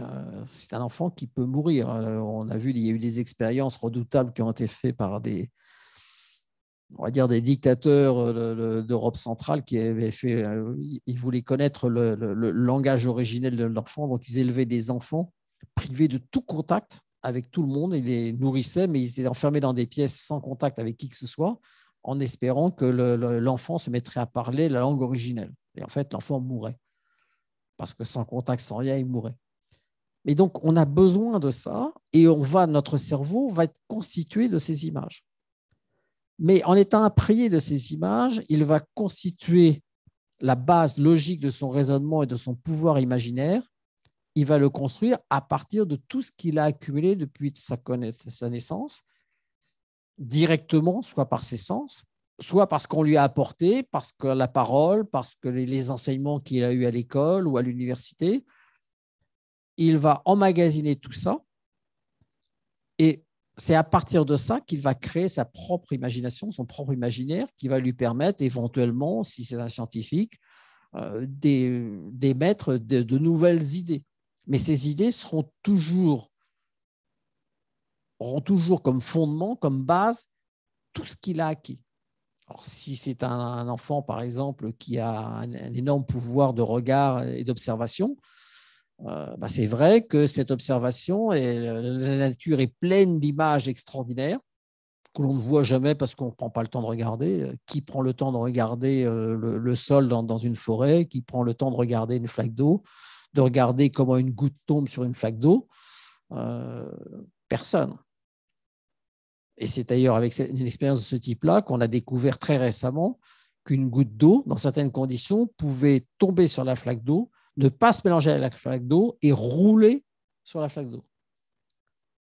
euh, c'est un enfant qui peut mourir. Euh, on a vu, il y a eu des expériences redoutables qui ont été faites par des, va dire, des dictateurs euh, d'Europe centrale qui avaient fait, ils voulaient connaître le, le langage originel de l'enfant, donc ils élevaient des enfants privés de tout contact avec tout le monde, il les nourrissait, mais il s'est enfermé dans des pièces sans contact avec qui que ce soit, en espérant que l'enfant se mettrait à parler la langue originelle. Et en fait, l'enfant mourait, parce que sans contact, sans rien, il mourait. Mais donc, on a besoin de ça, et on va, notre cerveau va être constitué de ces images. Mais en étant imprégné de ces images, il va constituer la base logique de son raisonnement et de son pouvoir imaginaire il va le construire à partir de tout ce qu'il a accumulé depuis sa, naissance, directement, soit par ses sens, soit parce qu'on lui a apporté, parce que la parole, parce que les enseignements qu'il a eus à l'école ou à l'université, il va emmagasiner tout ça. Et c'est à partir de ça qu'il va créer sa propre imagination, son propre imaginaire, qui va lui permettre éventuellement, si c'est un scientifique, euh, d'émettre de nouvelles idées mais ces idées seront toujours, auront toujours comme fondement, comme base, tout ce qu'il a acquis. Alors, si c'est un, enfant, par exemple, qui a un, énorme pouvoir de regard et d'observation, euh, bah, c'est vrai que cette observation, et la nature est pleine d'images extraordinaires que l'on ne voit jamais parce qu'on ne prend pas le temps de regarder. Euh, qui prend le temps de regarder euh, le, sol dans, une forêt Qui prend le temps de regarder une flaque d'eau de regarder comment une goutte tombe sur une flaque d'eau euh, Personne. Et c'est d'ailleurs avec une expérience de ce type-là qu'on a découvert très récemment qu'une goutte d'eau, dans certaines conditions, pouvait tomber sur la flaque d'eau, ne pas se mélanger à la flaque d'eau et rouler sur la flaque d'eau.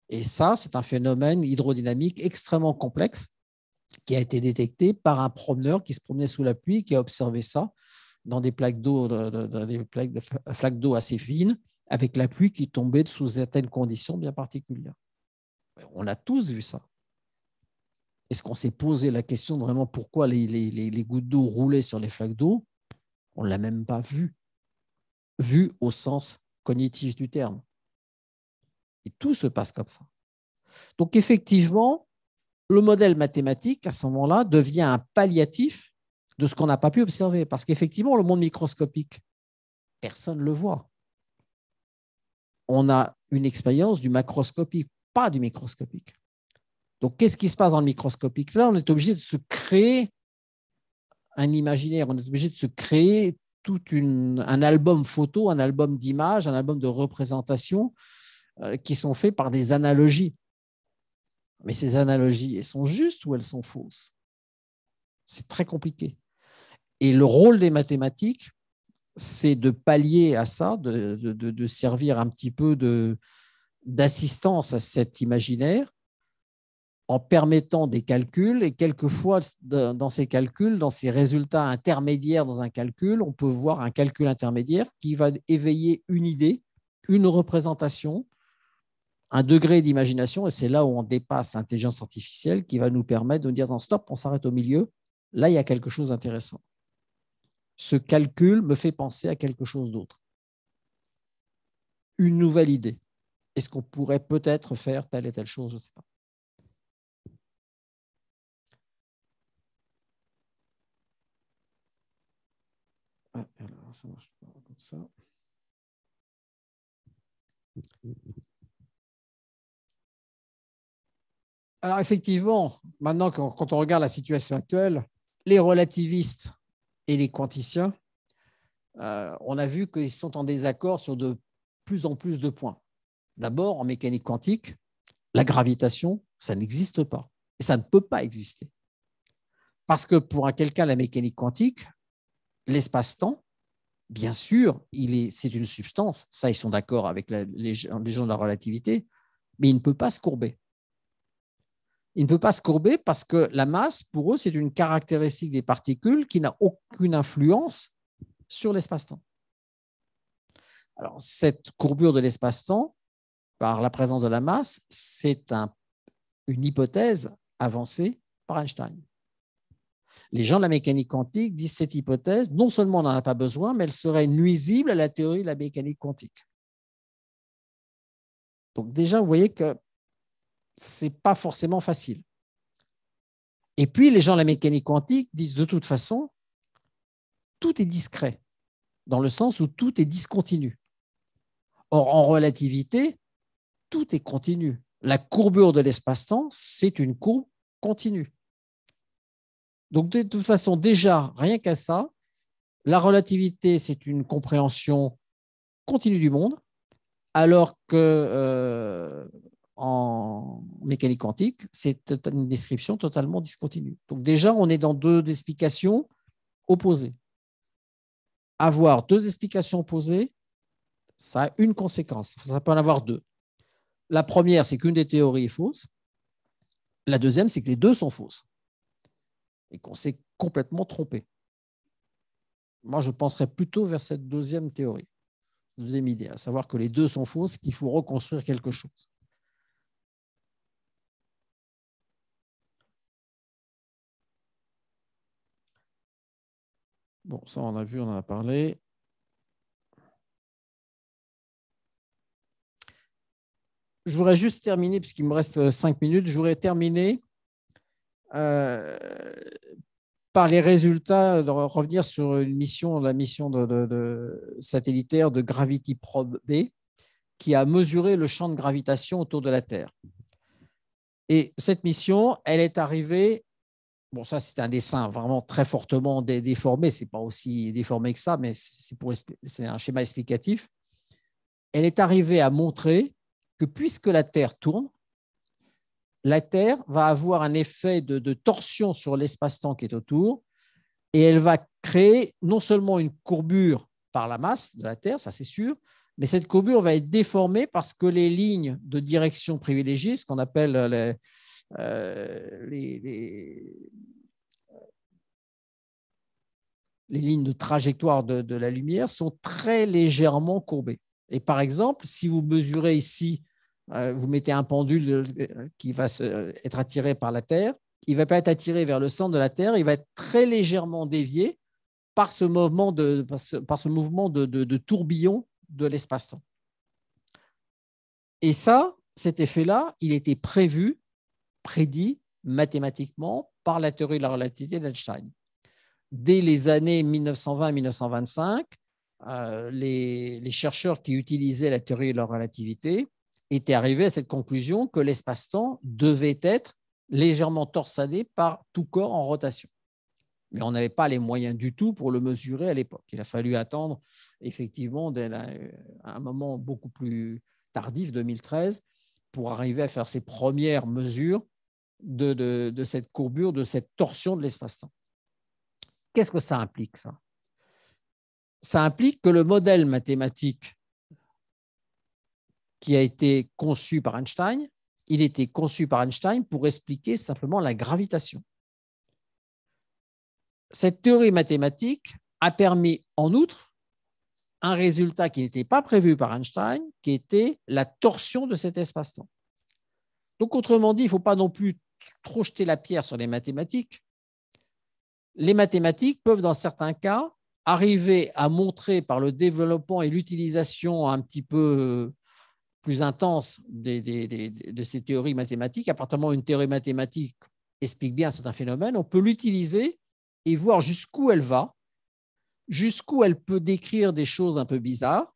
Et ça, c'est un phénomène hydrodynamique extrêmement complexe qui a été détecté par un promeneur qui se promenait sous la pluie, qui a observé ça dans des plaques d'eau, dans des plaques de flaques d'eau assez fines, avec la pluie qui tombait sous certaines conditions bien particulières. On a tous vu ça. Est-ce qu'on s'est posé la question de vraiment pourquoi les, gouttes d'eau roulaient sur les flaques d'eau On ne l'a même pas vu. Vu au sens cognitif du terme. Et tout se passe comme ça. Donc effectivement, le modèle mathématique, à ce moment-là, devient un palliatif de ce qu'on n'a pas pu observer. Parce qu'effectivement, le monde microscopique, personne ne le voit. On a une expérience du macroscopique, pas du microscopique. Donc, qu'est-ce qui se passe dans le microscopique Là, on est obligé de se créer un imaginaire, on est obligé de se créer tout un album photo, un album d'images, un album de représentations euh, qui sont faits par des analogies. Mais ces analogies, elles sont justes ou elles sont fausses C'est très compliqué. Et le rôle des mathématiques, c'est de pallier à ça, de, servir un petit peu d'assistance à cet imaginaire en permettant des calculs. Et quelquefois, dans ces calculs, dans ces résultats intermédiaires dans un calcul, on peut voir un calcul intermédiaire qui va éveiller une idée, une représentation, un degré d'imagination. Et c'est là où on dépasse l'intelligence artificielle qui va nous permettre de nous dire non, stop, on s'arrête au milieu. Là, il y a quelque chose d'intéressant ce calcul me fait penser à quelque chose d'autre. Une nouvelle idée. Est-ce qu'on pourrait peut-être faire telle et telle chose Je ne sais pas. Ah, alors, Alors effectivement, maintenant quand on regarde la situation actuelle, les relativistes et les quanticiens, euh, on a vu qu'ils sont en désaccord sur de plus en plus de points. D'abord, en mécanique quantique, la gravitation, ça n'existe pas. Et ça ne peut pas exister. Parce que pour un quelqu'un, la mécanique quantique, l'espace-temps, bien sûr, c'est une substance, ça ils sont d'accord avec la, les gens de la relativité, mais il ne peut pas se courber il ne peut pas se courber parce que la masse, pour eux, c'est une caractéristique des particules qui n'a aucune influence sur l'espace-temps. Alors, cette courbure de l'espace-temps, par la présence de la masse, c'est une hypothèse avancée par Einstein. Les gens de la mécanique quantique disent que cette hypothèse, non seulement on n'en a pas besoin, mais elle serait nuisible à la théorie de la mécanique quantique. Donc déjà, vous voyez que c'est pas forcément facile. Et puis, les gens de la mécanique quantique disent de toute façon, tout est discret, dans le sens où tout est discontinu. Or, en relativité, tout est continu. La courbure de l'espace-temps, c'est une courbe continue. Donc, de toute façon, déjà, rien qu'à ça, la relativité, c'est une compréhension continue du monde, alors que euh, en mécanique quantique, c'est tota-, une description totalement discontinue. Donc déjà, on est dans deux explications opposées. Avoir deux explications opposées, ça a une conséquence. Ça peut en avoir deux. La première, c'est qu'une des théories est fausse. La deuxième, c'est que les deux sont fausses et qu'on s'est complètement trompé. Moi, je penserais plutôt vers cette deuxième théorie, cette deuxième idée, à savoir que les deux sont fausses, qu'il faut reconstruire quelque chose. Bon, ça, on a vu, on en a parlé. Je voudrais juste terminer, puisqu'il me reste euh, cinq minutes, je voudrais terminer euh, par les résultats, euh, de revenir sur une mission, la mission de, satellitaire de Gravity Probe B, qui a mesuré le champ de gravitation autour de la Terre. Et cette mission, elle est arrivée bon, ça, c'est un dessin vraiment très fortement déformé. C'est pas aussi déformé que ça, mais c'est un schéma explicatif. Elle est arrivée à montrer que puisque la Terre tourne, la Terre va avoir un effet de, torsion sur l'espace-temps qui est autour, et elle va créer non seulement une courbure par la masse de la Terre, ça c'est sûr, mais cette courbure va être déformée parce que les lignes de direction privilégiées, ce qu'on appelle les, euh, euh, les, lignes de trajectoire de, la lumière sont très légèrement courbées. Et par exemple, si vous mesurez ici, euh, vous mettez un pendule qui va être attiré par la Terre, il ne va pas être attiré vers le centre de la Terre, il va être très légèrement dévié par ce, mouvement de, de tourbillon de l'espace-temps. Et ça, cet effet-là, il était prévu prédit mathématiquement par la théorie de la relativité d'Einstein. Dès les années 1920-1925, euh, les, chercheurs qui utilisaient la théorie de la relativité étaient arrivés à cette conclusion que l'espace-temps devait être légèrement torsadé par tout corps en rotation. Mais on n'avait pas les moyens du tout pour le mesurer à l'époque. Il a fallu attendre effectivement dès euh, un moment beaucoup plus tardif, 2013, pour arriver à faire ses premières mesures de, cette courbure, de cette torsion de l'espace-temps. Qu'est-ce que ça implique, ça Ça implique que le modèle mathématique qui a été conçu par Einstein, il était conçu par Einstein pour expliquer simplement la gravitation. Cette théorie mathématique a permis en outre un résultat qui n'était pas prévu par Einstein, qui était la torsion de cet espace-temps. Donc, autrement dit, il ne faut pas non plus trop jeter la pierre sur les mathématiques. Les mathématiques peuvent, dans certains cas, arriver à montrer par le développement et l'utilisation un petit peu euh, plus intense de ces théories mathématiques, à partir une théorie mathématique explique bien certains phénomènes, on peut l'utiliser et voir jusqu'où elle va jusqu'où elle peut décrire des choses un peu bizarres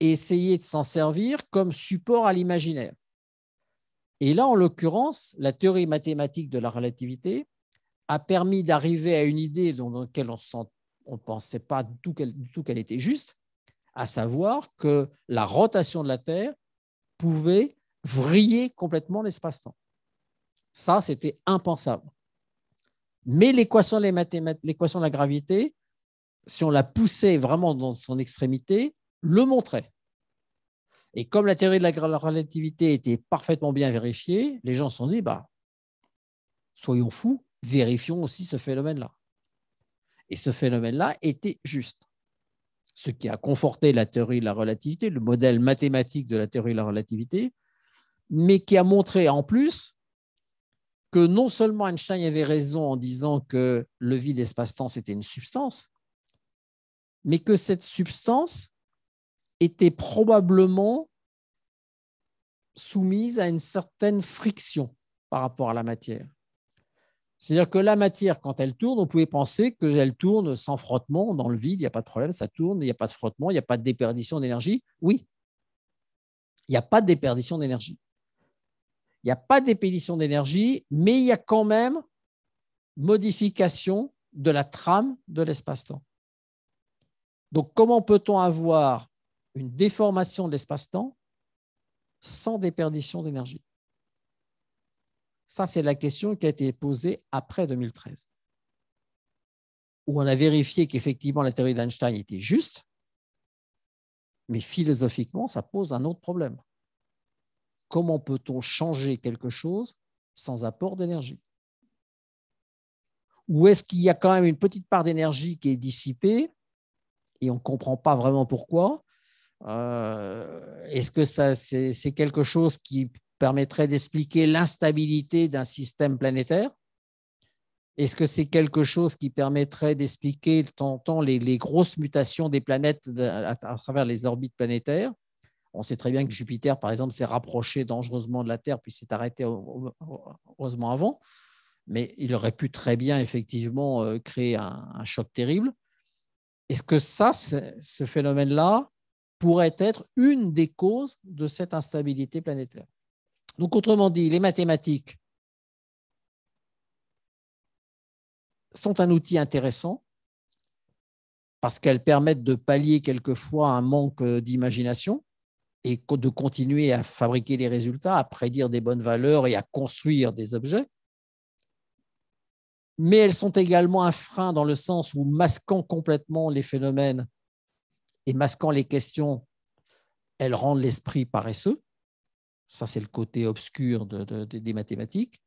et essayer de s'en servir comme support à l'imaginaire. Et là, en l'occurrence, la théorie mathématique de la relativité a permis d'arriver à une idée dans laquelle on ne pensait pas du tout qu'elle était juste, à savoir que la rotation de la Terre pouvait vriller complètement l'espace-temps. Ça, c'était impensable. Mais l'équation de la gravité si on la poussait vraiment dans son extrémité, le montrait. Et comme la théorie de la relativité était parfaitement bien vérifiée, les gens se sont dit, bah, soyons fous, vérifions aussi ce phénomène-là. Et ce phénomène-là était juste. Ce qui a conforté la théorie de la relativité, le modèle mathématique de la théorie de la relativité, mais qui a montré en plus que non seulement Einstein avait raison en disant que le vide espace-temps c'était une substance, mais que cette substance était probablement soumise à une certaine friction par rapport à la matière. C'est-à-dire que la matière, quand elle tourne, on pouvait penser qu'elle tourne sans frottement, dans le vide, il n'y a pas de problème, ça tourne, il n'y a pas de frottement, il n'y a pas de déperdition d'énergie. Oui, il n'y a pas de déperdition d'énergie. Il n'y a pas de déperdition d'énergie, mais il y a quand même modification de la trame de l'espace-temps. Donc, comment peut-on avoir une déformation de l'espace-temps sans déperdition d'énergie Ça, c'est la question qui a été posée après 2013, où on a vérifié qu'effectivement la théorie d'Einstein était juste, mais philosophiquement, ça pose un autre problème. Comment peut-on changer quelque chose sans apport d'énergie Ou est-ce qu'il y a quand même une petite part d'énergie qui est dissipée et on ne comprend pas vraiment pourquoi. Euh, est-ce que c'est quelque chose qui permettrait d'expliquer l'instabilité d'un système planétaire Est-ce que c'est quelque chose qui permettrait d'expliquer les, les, grosses mutations des planètes à, travers les orbites planétaires On sait très bien que Jupiter, par exemple, s'est rapproché dangereusement de la Terre puis s'est arrêté heureusement avant, mais il aurait pu très bien effectivement euh, créer un choc terrible. Est-ce que ça, ce phénomène-là, pourrait être une des causes de cette instabilité planétaire Donc, autrement dit, les mathématiques sont un outil intéressant parce qu'elles permettent de pallier quelquefois un manque d'imagination et de continuer à fabriquer des résultats, à prédire des bonnes valeurs et à construire des objets mais elles sont également un frein dans le sens où masquant complètement les phénomènes et masquant les questions, elles rendent l'esprit paresseux. Ça, c'est le côté obscur des mathématiques.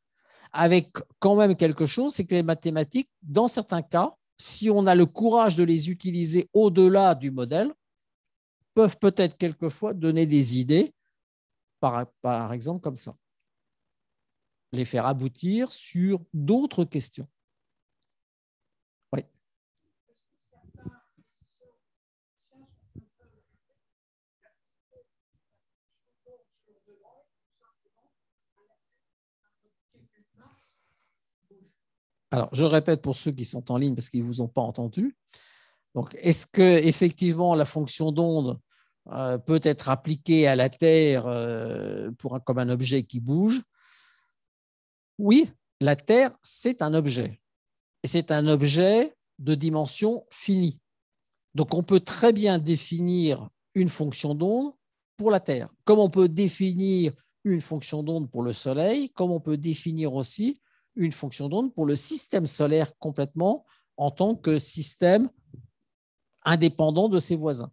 Avec quand même quelque chose, c'est que les mathématiques, dans certains cas, si on a le courage de les utiliser au-delà du modèle, peuvent peut-être quelquefois donner des idées, par, par exemple comme ça, les faire aboutir sur d'autres questions. je répète pour ceux qui sont en ligne parce qu'ils ne vous ont pas entendu. Donc, est-ce que effectivement la fonction d'onde euh, peut être appliquée à la Terre euh, comme un objet qui bouge Oui, la Terre, c'est un objet. Et c'est un objet de dimension finie. Donc, on peut très bien définir une fonction d'onde pour la Terre, comme on peut définir une fonction d'onde pour le Soleil, comme on peut définir aussi une fonction d'onde pour le système solaire complètement en tant que système indépendant de ses voisins.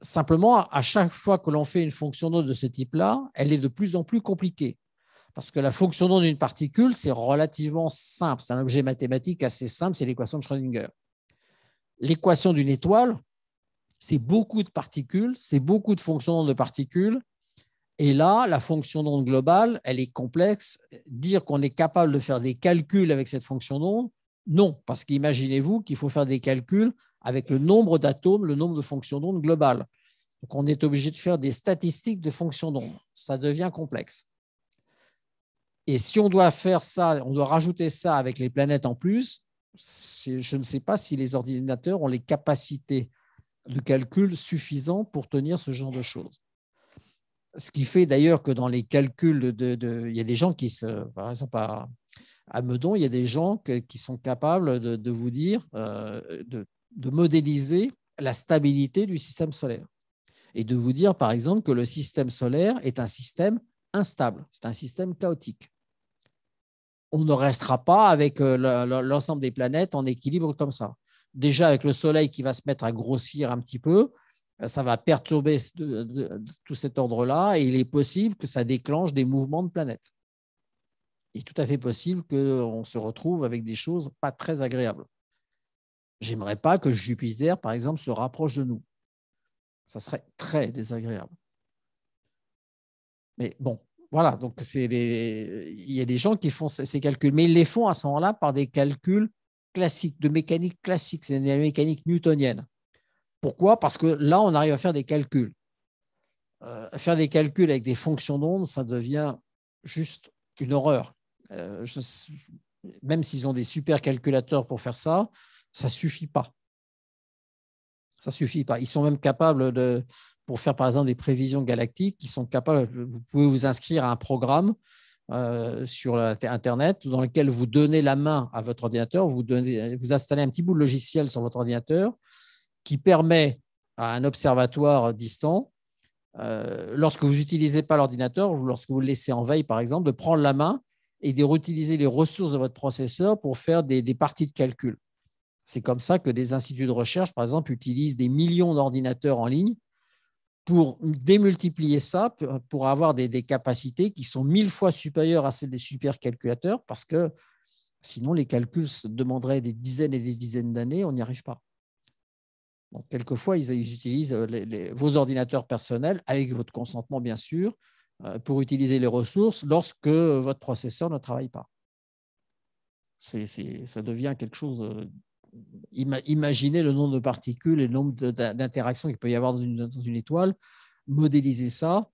Simplement, à chaque fois que l'on fait une fonction d'onde de ce type-là, elle est de plus en plus compliquée. Parce que la fonction d'onde d'une particule, c'est relativement simple. C'est un objet mathématique assez simple, c'est l'équation de Schrödinger. L'équation d'une étoile, c'est beaucoup de particules, c'est beaucoup de fonctions d'onde de particules, et là, la fonction d'onde globale, elle est complexe. Dire qu'on est capable de faire des calculs avec cette fonction d'onde, non, parce qu'imaginez-vous qu'il faut faire des calculs avec le nombre d'atomes, le nombre de fonctions d'onde globales. Donc on est obligé de faire des statistiques de fonctions d'onde. Ça devient complexe. Et si on doit faire ça, on doit rajouter ça avec les planètes en plus, je ne sais pas si les ordinateurs ont les capacités de calcul suffisantes pour tenir ce genre de choses. Ce qui fait d'ailleurs que dans les calculs, de, il y a des gens qui se. Par exemple, à, Meudon, il y a des gens qui sont capables de, vous dire, euh, de, de modéliser la stabilité du système solaire. Et de vous dire, par exemple, que le système solaire est un système instable, c'est un système chaotique. On ne restera pas avec euh, l'ensemble des planètes en équilibre comme ça. Déjà, avec le Soleil qui va se mettre à grossir un petit peu, euh, ça va perturber tout cet ordre-là et il est possible que ça déclenche des mouvements de planètes. Il est tout à fait possible qu'on se retrouve avec des choses pas très agréables. J'aimerais pas que Jupiter, par exemple, se rapproche de nous. Ça serait très désagréable. Mais bon, voilà, donc il y a des gens qui font ces calculs, mais ils les font à ce moment-là par des calculs classiques, de mécanique classique, c'est la mécanique newtonienne. Pourquoi Parce que là, on arrive à faire des calculs. Euh, faire des calculs avec des fonctions d'onde, ça devient juste une horreur. Euh, même s'ils ont des super calculateurs pour faire ça, ça ne suffit pas. Ça suffit pas. Ils sont même capables de, pour faire par exemple des prévisions galactiques, ils sont capables, vous pouvez vous inscrire à un programme euh, sur Internet dans lequel vous donnez la main à votre ordinateur, vous installez un petit bout de logiciel sur votre ordinateur, qui permet à un observatoire distant, euh, lorsque vous n'utilisez pas l'ordinateur ou lorsque vous le laissez en veille, par exemple, de prendre la main et de réutiliser les ressources de votre processeur pour faire des, parties de calcul. C'est comme ça que des instituts de recherche, par exemple, utilisent des millions d'ordinateurs en ligne pour démultiplier ça, pour avoir des, des, capacités qui sont mille fois supérieures à celles des supercalculateurs, parce que sinon les calculs se demanderaient des dizaines et des dizaines d'années, on n'y arrive pas. Donc, quelquefois, ils, utilisent euh, vos ordinateurs personnels, avec votre consentement, bien sûr, euh, pour utiliser les ressources lorsque votre processeur ne travaille pas. ça devient quelque chose. Euh, imaginez le nombre de particules et le nombre d'interactions qu'il peut y avoir dans une, étoile, modéliser ça.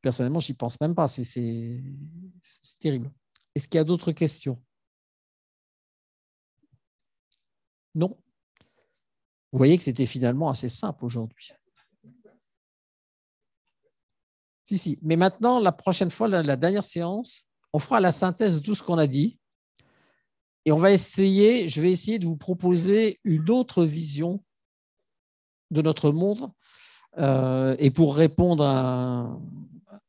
Personnellement, je n'y pense même pas. C'est terrible. Est-ce qu'il y a d'autres questions Non. Vous voyez que c'était finalement assez simple aujourd'hui. Si, si. Mais maintenant, la prochaine fois, la, dernière séance, on fera la synthèse de tout ce qu'on a dit. Et on va essayer, je vais essayer de vous proposer une autre vision de notre monde. Euh, et pour répondre à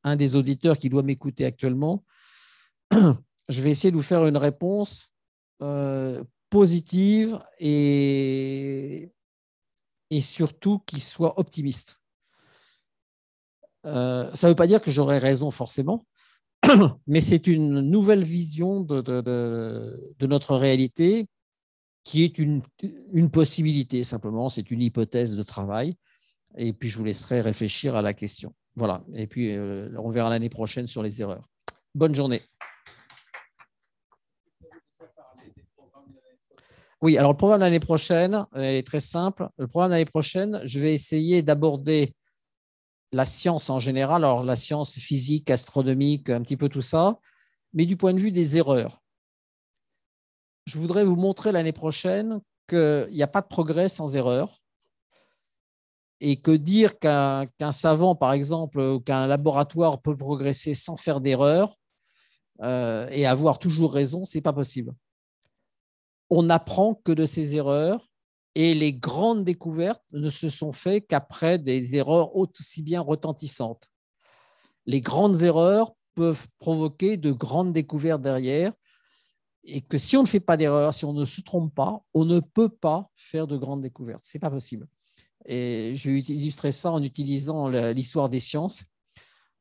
un, des auditeurs qui doit m'écouter actuellement, [clears throat] je vais essayer de vous faire une réponse euh, positive et, et surtout qui soit optimiste. Euh, ça ne veut pas dire que j'aurai raison forcément, [clears throat] mais c'est une nouvelle vision de, de, notre réalité qui est une, une possibilité simplement, c'est une hypothèse de travail. Et puis je vous laisserai réfléchir à la question. Voilà, et puis euh, on verra l'année prochaine sur les erreurs. Bonne journée. Oui, alors le programme de l'année prochaine, elle est très simple. Le programme de l'année prochaine, je vais essayer d'aborder la science en général, alors la science physique, astronomique, un petit peu tout ça, mais du point de vue des erreurs. Je voudrais vous montrer l'année prochaine qu'il n'y a pas de progrès sans erreur. Et que dire qu'un savant, par exemple, ou qu'un laboratoire peut progresser sans faire d'erreur euh, et avoir toujours raison, ce n'est pas possible on n'apprend que de ses erreurs et les grandes découvertes ne se sont faites qu'après des erreurs aussi bien retentissantes. Les grandes erreurs peuvent provoquer de grandes découvertes derrière et que si on ne fait pas d'erreurs, si on ne se trompe pas, on ne peut pas faire de grandes découvertes. Ce n'est pas possible. Et je vais illustrer ça en utilisant l'histoire des sciences.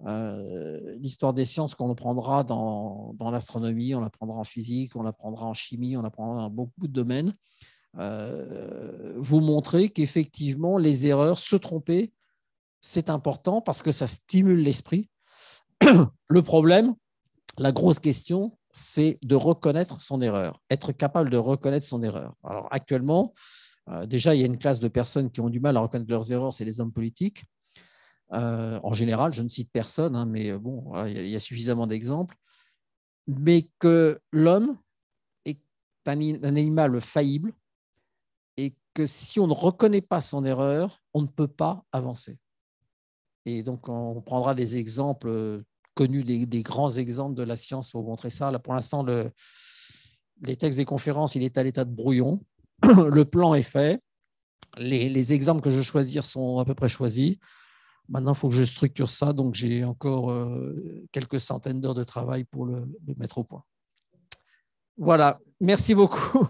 Euh, l'histoire des sciences qu'on apprendra dans, l'astronomie, on l'apprendra en physique, on l'apprendra en chimie, on l'apprendra dans beaucoup de domaines. Euh, vous montrer qu'effectivement, les erreurs, se tromper, c'est important parce que ça stimule l'esprit. [coughs] Le problème, la grosse question, c'est de reconnaître son erreur, être capable de reconnaître son erreur. Alors actuellement, euh, déjà, il y a une classe de personnes qui ont du mal à reconnaître leurs erreurs, c'est les hommes politiques. Euh, en général, je ne cite personne, hein, mais euh, bon, il y, a suffisamment d'exemples, mais que l'homme est un, animal faillible et que si on ne reconnaît pas son erreur, on ne peut pas avancer. Et donc, on prendra des exemples euh, connus, des, grands exemples de la science pour montrer ça. Là, pour l'instant, le, les textes des conférences, il est à l'état de brouillon. [clears throat] le plan est fait. Les, les exemples que je vais choisir sont à peu près choisis. Maintenant, il faut que je structure ça, donc j'ai encore euh, quelques centaines d'heures de travail pour le, le mettre au point. Voilà, merci beaucoup.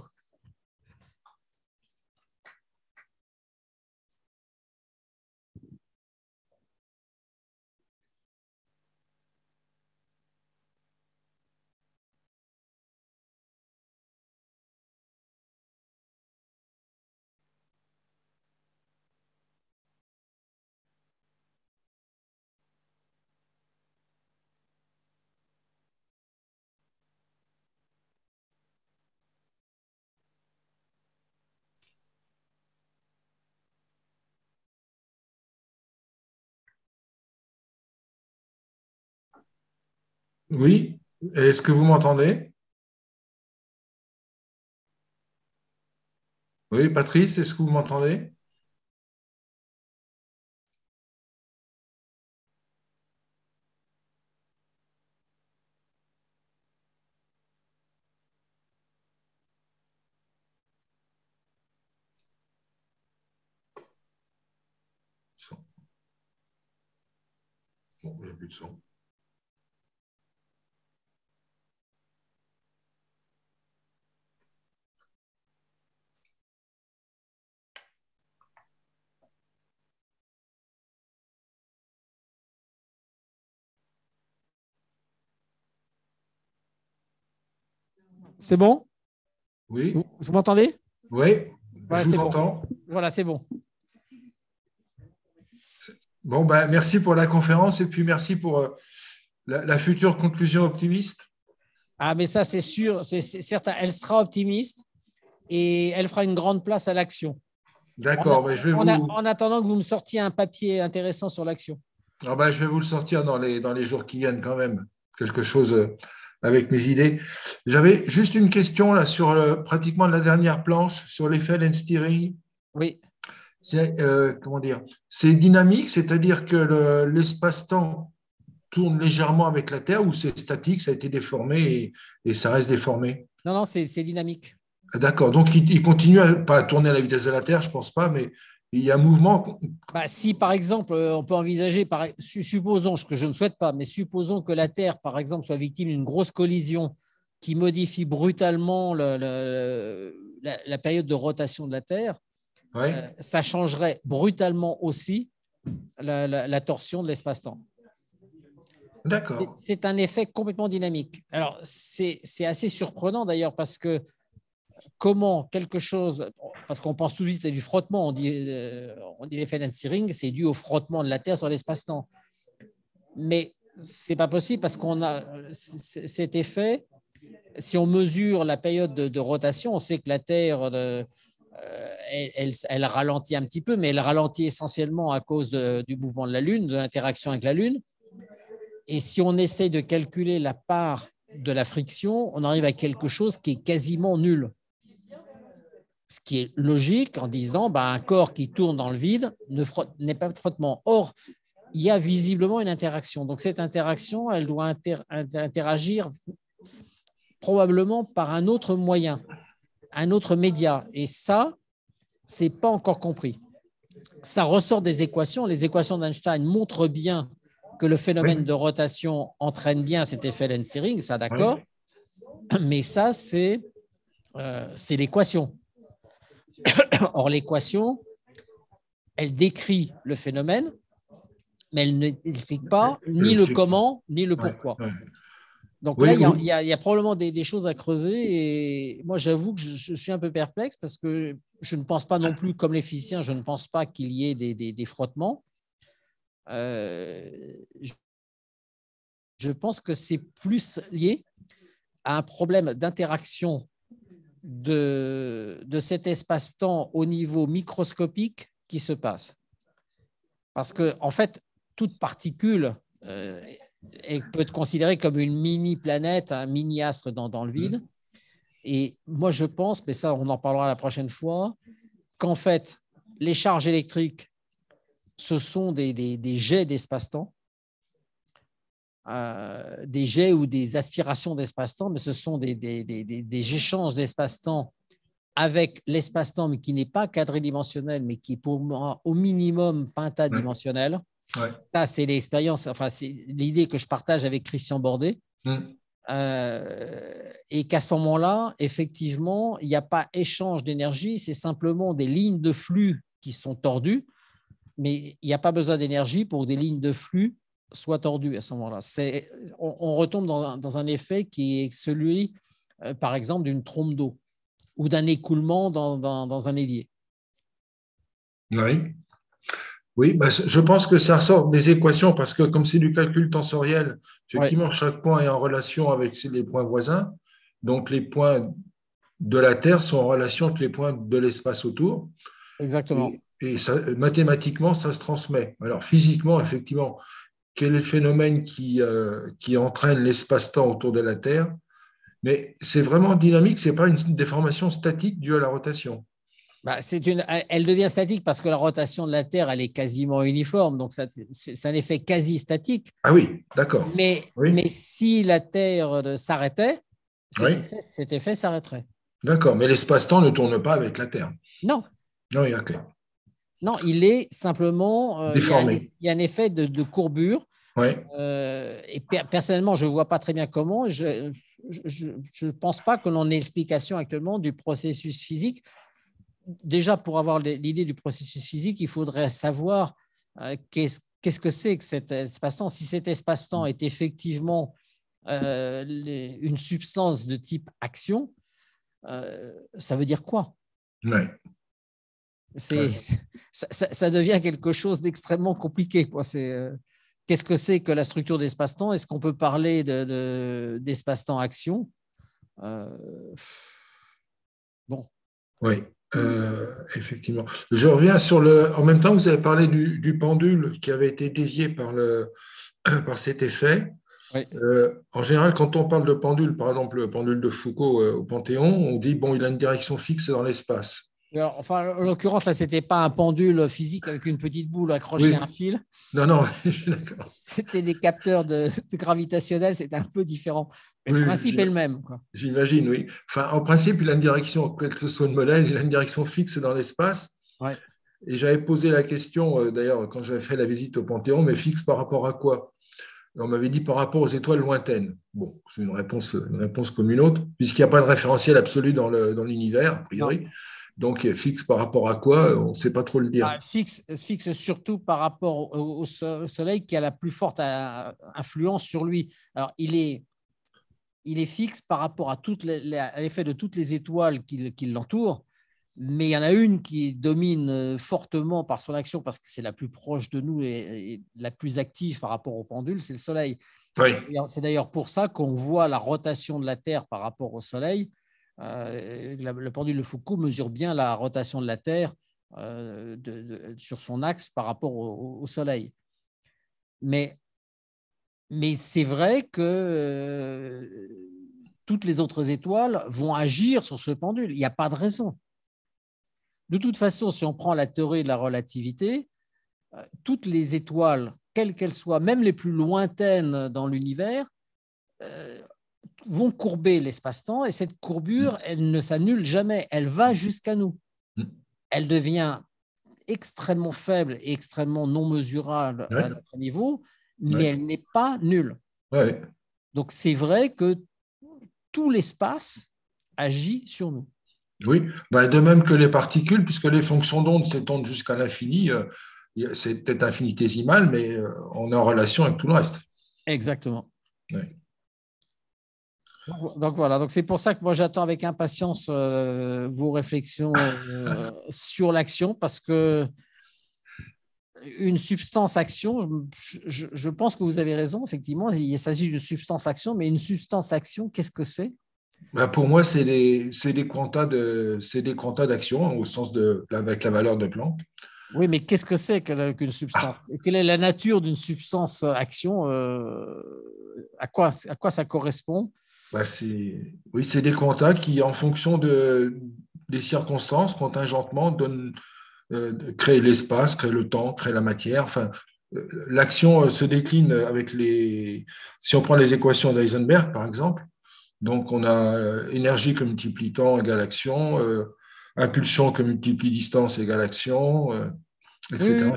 Oui, est-ce que vous m'entendez Oui, Patrice, est-ce que vous m'entendez Bon, de son. C'est bon Oui. Vous, m'entendez Oui, je vous entends. Voilà, c'est bon. Bon, ben, merci pour la conférence et puis merci pour euh, la, future conclusion optimiste. Ah, mais ça, c'est sûr, c'est certain. Elle sera optimiste et elle fera une grande place à l'action. D'accord, en, vous... en attendant que vous me sortiez un papier intéressant sur l'action. Ah ben, je vais vous le sortir dans les, dans les jours qui viennent quand même. Quelque chose euh, avec mes idées. J'avais juste une question là sur pratiquement la dernière planche sur l'effet lens steering. Oui. C'est euh, comment dire C'est dynamique, c'est-à-dire que l'espace-temps tourne légèrement avec la Terre ou c'est statique, ça a été déformé et, ça reste déformé. Non, non, c'est dynamique. Ah, d'accord. Donc, il, continue à, pas tourner à la vitesse de la Terre, je pense pas, mais il y a un mouvement. Bah, si, par exemple, euh, on peut envisager, par, e- supposons, ce que je ne souhaite pas, mais supposons que la Terre, par exemple, soit victime d'une grosse collision qui modifie brutalement la, période de rotation de la Terre, euh, ça changerait brutalement aussi la, la torsion de l'espace-temps. D'accord. C'est un effet complètement dynamique. Alors, c'est assez surprenant d'ailleurs parce que comment quelque chose, parce qu'on pense tout de suite à du frottement, on dit, euh, on dit l'effet c'est dû au frottement de la Terre sur l'espace-temps. Mais c'est pas possible parce qu'on a cet effet. Si on mesure la période de, rotation, on sait que la Terre, euh, elle, ralentit un petit peu, mais elle ralentit essentiellement à cause du mouvement de la Lune, de l'interaction avec la Lune. Et si on essaie de calculer la part de la friction, on arrive à quelque chose qui est quasiment nul ce qui est logique en disant qu'un bah, un corps qui tourne dans le vide n'est pas de frottement. Or, il y a visiblement une interaction. Donc cette interaction, elle doit interagir probablement par un autre moyen, un autre média. Et ça, ce n'est pas encore compris. Ça ressort des équations. Les équations d'Einstein montrent bien que le phénomène de rotation entraîne bien cet effet Lensering, ça d'accord. Mais ça, c'est euh, l'équation. [coughs] Or, l'équation, elle décrit le phénomène, mais elle n'explique pas ni le comment, ni le pourquoi. Donc là, il y, a probablement des, choses à creuser. Et moi, j'avoue que je, suis un peu perplexe parce que je ne pense pas non plus, comme les physiciens, je ne pense pas qu'il y ait des, frottements. Euh, je pense que c'est plus lié à un problème d'interaction de, de cet espace-temps au niveau microscopique qui se passe. Parce que, en fait, toute particule euh, peut être considérée comme une mini-planète, un mini-astre dans, le mmh. vide. Et moi, je pense, mais ça, on en parlera la prochaine fois, qu'en fait, les charges électriques, ce sont des jets d'espace-temps euh, des jets ou des aspirations d'espace-temps, mais ce sont des, échanges d'espace-temps avec l'espace-temps, mais qui n'est pas quadridimensionnel, mais qui est au minimum pentadimensionnel. Ça, c'est l'expérience, enfin, c'est l'idée que je partage avec Christian Bordet. Mmh. Euh, et qu'à ce moment-là, effectivement, il n'y a pas échange d'énergie, c'est simplement des lignes de flux qui sont tordues, mais il n'y a pas besoin d'énergie pour des lignes de flux soit tordu à ce moment-là. On, on, retombe dans, un effet qui est celui, euh, par exemple, d'une trompe d'eau ou d'un écoulement dans, un évier. Oui. Oui, bah, je pense que ça ressort des équations parce que comme c'est du calcul tensoriel, effectivement, chaque point est en relation avec les points voisins. Donc les points de la Terre sont en relation avec les points de l'espace autour. Exactement. Et, euh, mathématiquement, ça se transmet. Alors physiquement, effectivement, quel est le phénomène qui, euh, qui entraîne l'espace-temps autour de la Terre. Mais c'est vraiment dynamique, ce n'est pas une déformation statique due à la rotation. Bah, une, elle devient statique parce que la rotation de la Terre, elle est quasiment uniforme, donc c'est un effet quasi statique. Ah oui, d'accord. Mais, mais si la Terre euh, s'arrêtait, cet effet s'arrêterait. D'accord, mais l'espace-temps ne tourne pas avec la Terre. Non. Non, ok. Non, il est simplement. Euh, il, y a un, effet de, courbure. Euh, et personnellement, je ne vois pas très bien comment. Je ne pense pas que l'on ait explication actuellement du processus physique. Déjà, pour avoir l'idée du processus physique, il faudrait savoir euh, qu'est-ce que c'est que cet espace-temps. Si cet espace-temps est effectivement une substance de type action, ça veut dire quoi [laughs] ça, devient quelque chose d'extrêmement compliqué. Euh, qu'est-ce que c'est que la structure d'espace-temps Est-ce qu'on peut parler d'espace-temps-action euh, Bon. Oui, euh, effectivement. Je reviens sur le. En même temps, vous avez parlé du, pendule qui avait été dévié par, [clears throat] cet effet. en général, quand on parle de pendule, par exemple le pendule de Foucault au Panthéon, on dit bon, il a une direction fixe dans l'espace en l'occurrence, là, n'était pas un pendule physique avec une petite boule accrochée à un fil. Non, non, [laughs] [laughs] C'était des capteurs de, gravitationnels, c'était un peu différent. le principe est le même. J'imagine, oui. Enfin, en principe, il a une direction, quel que soit le modèle, il a une direction fixe dans l'espace. Et j'avais posé la question, euh, d'ailleurs, quand j'avais fait la visite au Panthéon, mais fixe par rapport à quoi on m'avait dit par rapport aux étoiles lointaines. Bon, c'est une réponse, une réponse comme une autre, puisqu'il n'y a pas de référentiel absolu dans l'univers, a priori. Donc, euh, fixe par rapport à quoi euh, On ne sait pas trop le dire. Ah, fixe, fixe surtout par rapport au, Soleil qui a la plus forte euh, influence sur lui. Alors, il est, il est fixe par rapport à, l'effet de toutes les étoiles qui, l'entourent. Mais il y en a une qui domine fortement par son action parce que c'est la plus proche de nous et, la plus active par rapport au pendule, c'est le Soleil. C'est d'ailleurs pour ça qu'on voit la rotation de la Terre par rapport au Soleil euh, le pendule de Foucault mesure bien la rotation de la Terre euh, sur son axe par rapport au, Soleil. Mais, mais c'est vrai que euh, toutes les autres étoiles vont agir sur ce pendule. Il n'y a pas de raison. De toute façon, si on prend la théorie de la relativité, toutes les étoiles, quelles qu'elles soient, même les plus lointaines dans l'univers, vont courber l'espace-temps et cette courbure, mm. elle ne s'annule jamais, elle va mm. jusqu'à nous. Mm. Elle devient extrêmement faible et extrêmement non mesurable à notre niveau, mais elle n'est pas nulle. Donc c'est vrai que tout l'espace agit sur nous. Oui, bah, de même que les particules, puisque les fonctions d'onde s'étendent jusqu'à l'infini, euh, c'est peut-être infinitésimal, mais euh, on est en relation avec tout le reste. Exactement. Donc, voilà, donc c'est pour ça que moi j'attends avec impatience euh, vos réflexions euh, sur l'action parce que une substance action, je, pense que vous avez raison, effectivement, il s'agit d'une substance action, mais une substance action, qu'est-ce que c'est bah, Pour moi, c'est des, des quantas d'action hein, au sens avec la valeur de Planck. Oui, mais qu'est-ce que c'est qu'une substance ah. Quelle est la nature d'une substance action euh, à quoi ça correspond bah, oui, c'est des quantas qui, en fonction de, des circonstances, contingentement, donnent, euh, créent l'espace, créent le temps, créent la matière. Enfin, euh, l'action euh, se décline avec les. Si on prend les équations d'Heisenberg, par exemple, donc on a énergie que multiplie temps égale action, impulsion que multiplie distance égale action, etc.,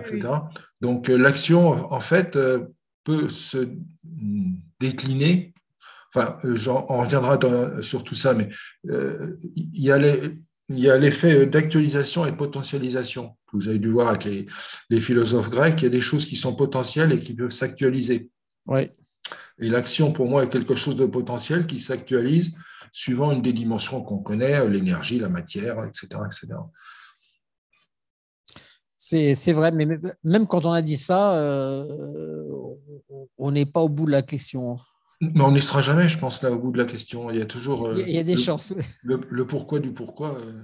Donc l'action, en fait, peut se décliner enfin, euh, on reviendra sur tout ça, mais euh, il y a l'effet d'actualisation et de potentialisation. Vous avez dû voir avec les, philosophes grecs, il y a des choses qui sont potentielles et qui peuvent s'actualiser. Oui. Et l'action, pour moi, est quelque chose de potentiel qui s'actualise suivant une des dimensions qu'on connaît, l'énergie, la matière, etc. C'est, vrai, mais même quand on a dit ça, euh, on n'est pas au bout de la question. Mais on n'y sera jamais, je pense, là, au bout de la question. Il y a toujours. Euh, des chances. le, pourquoi du pourquoi. Euh.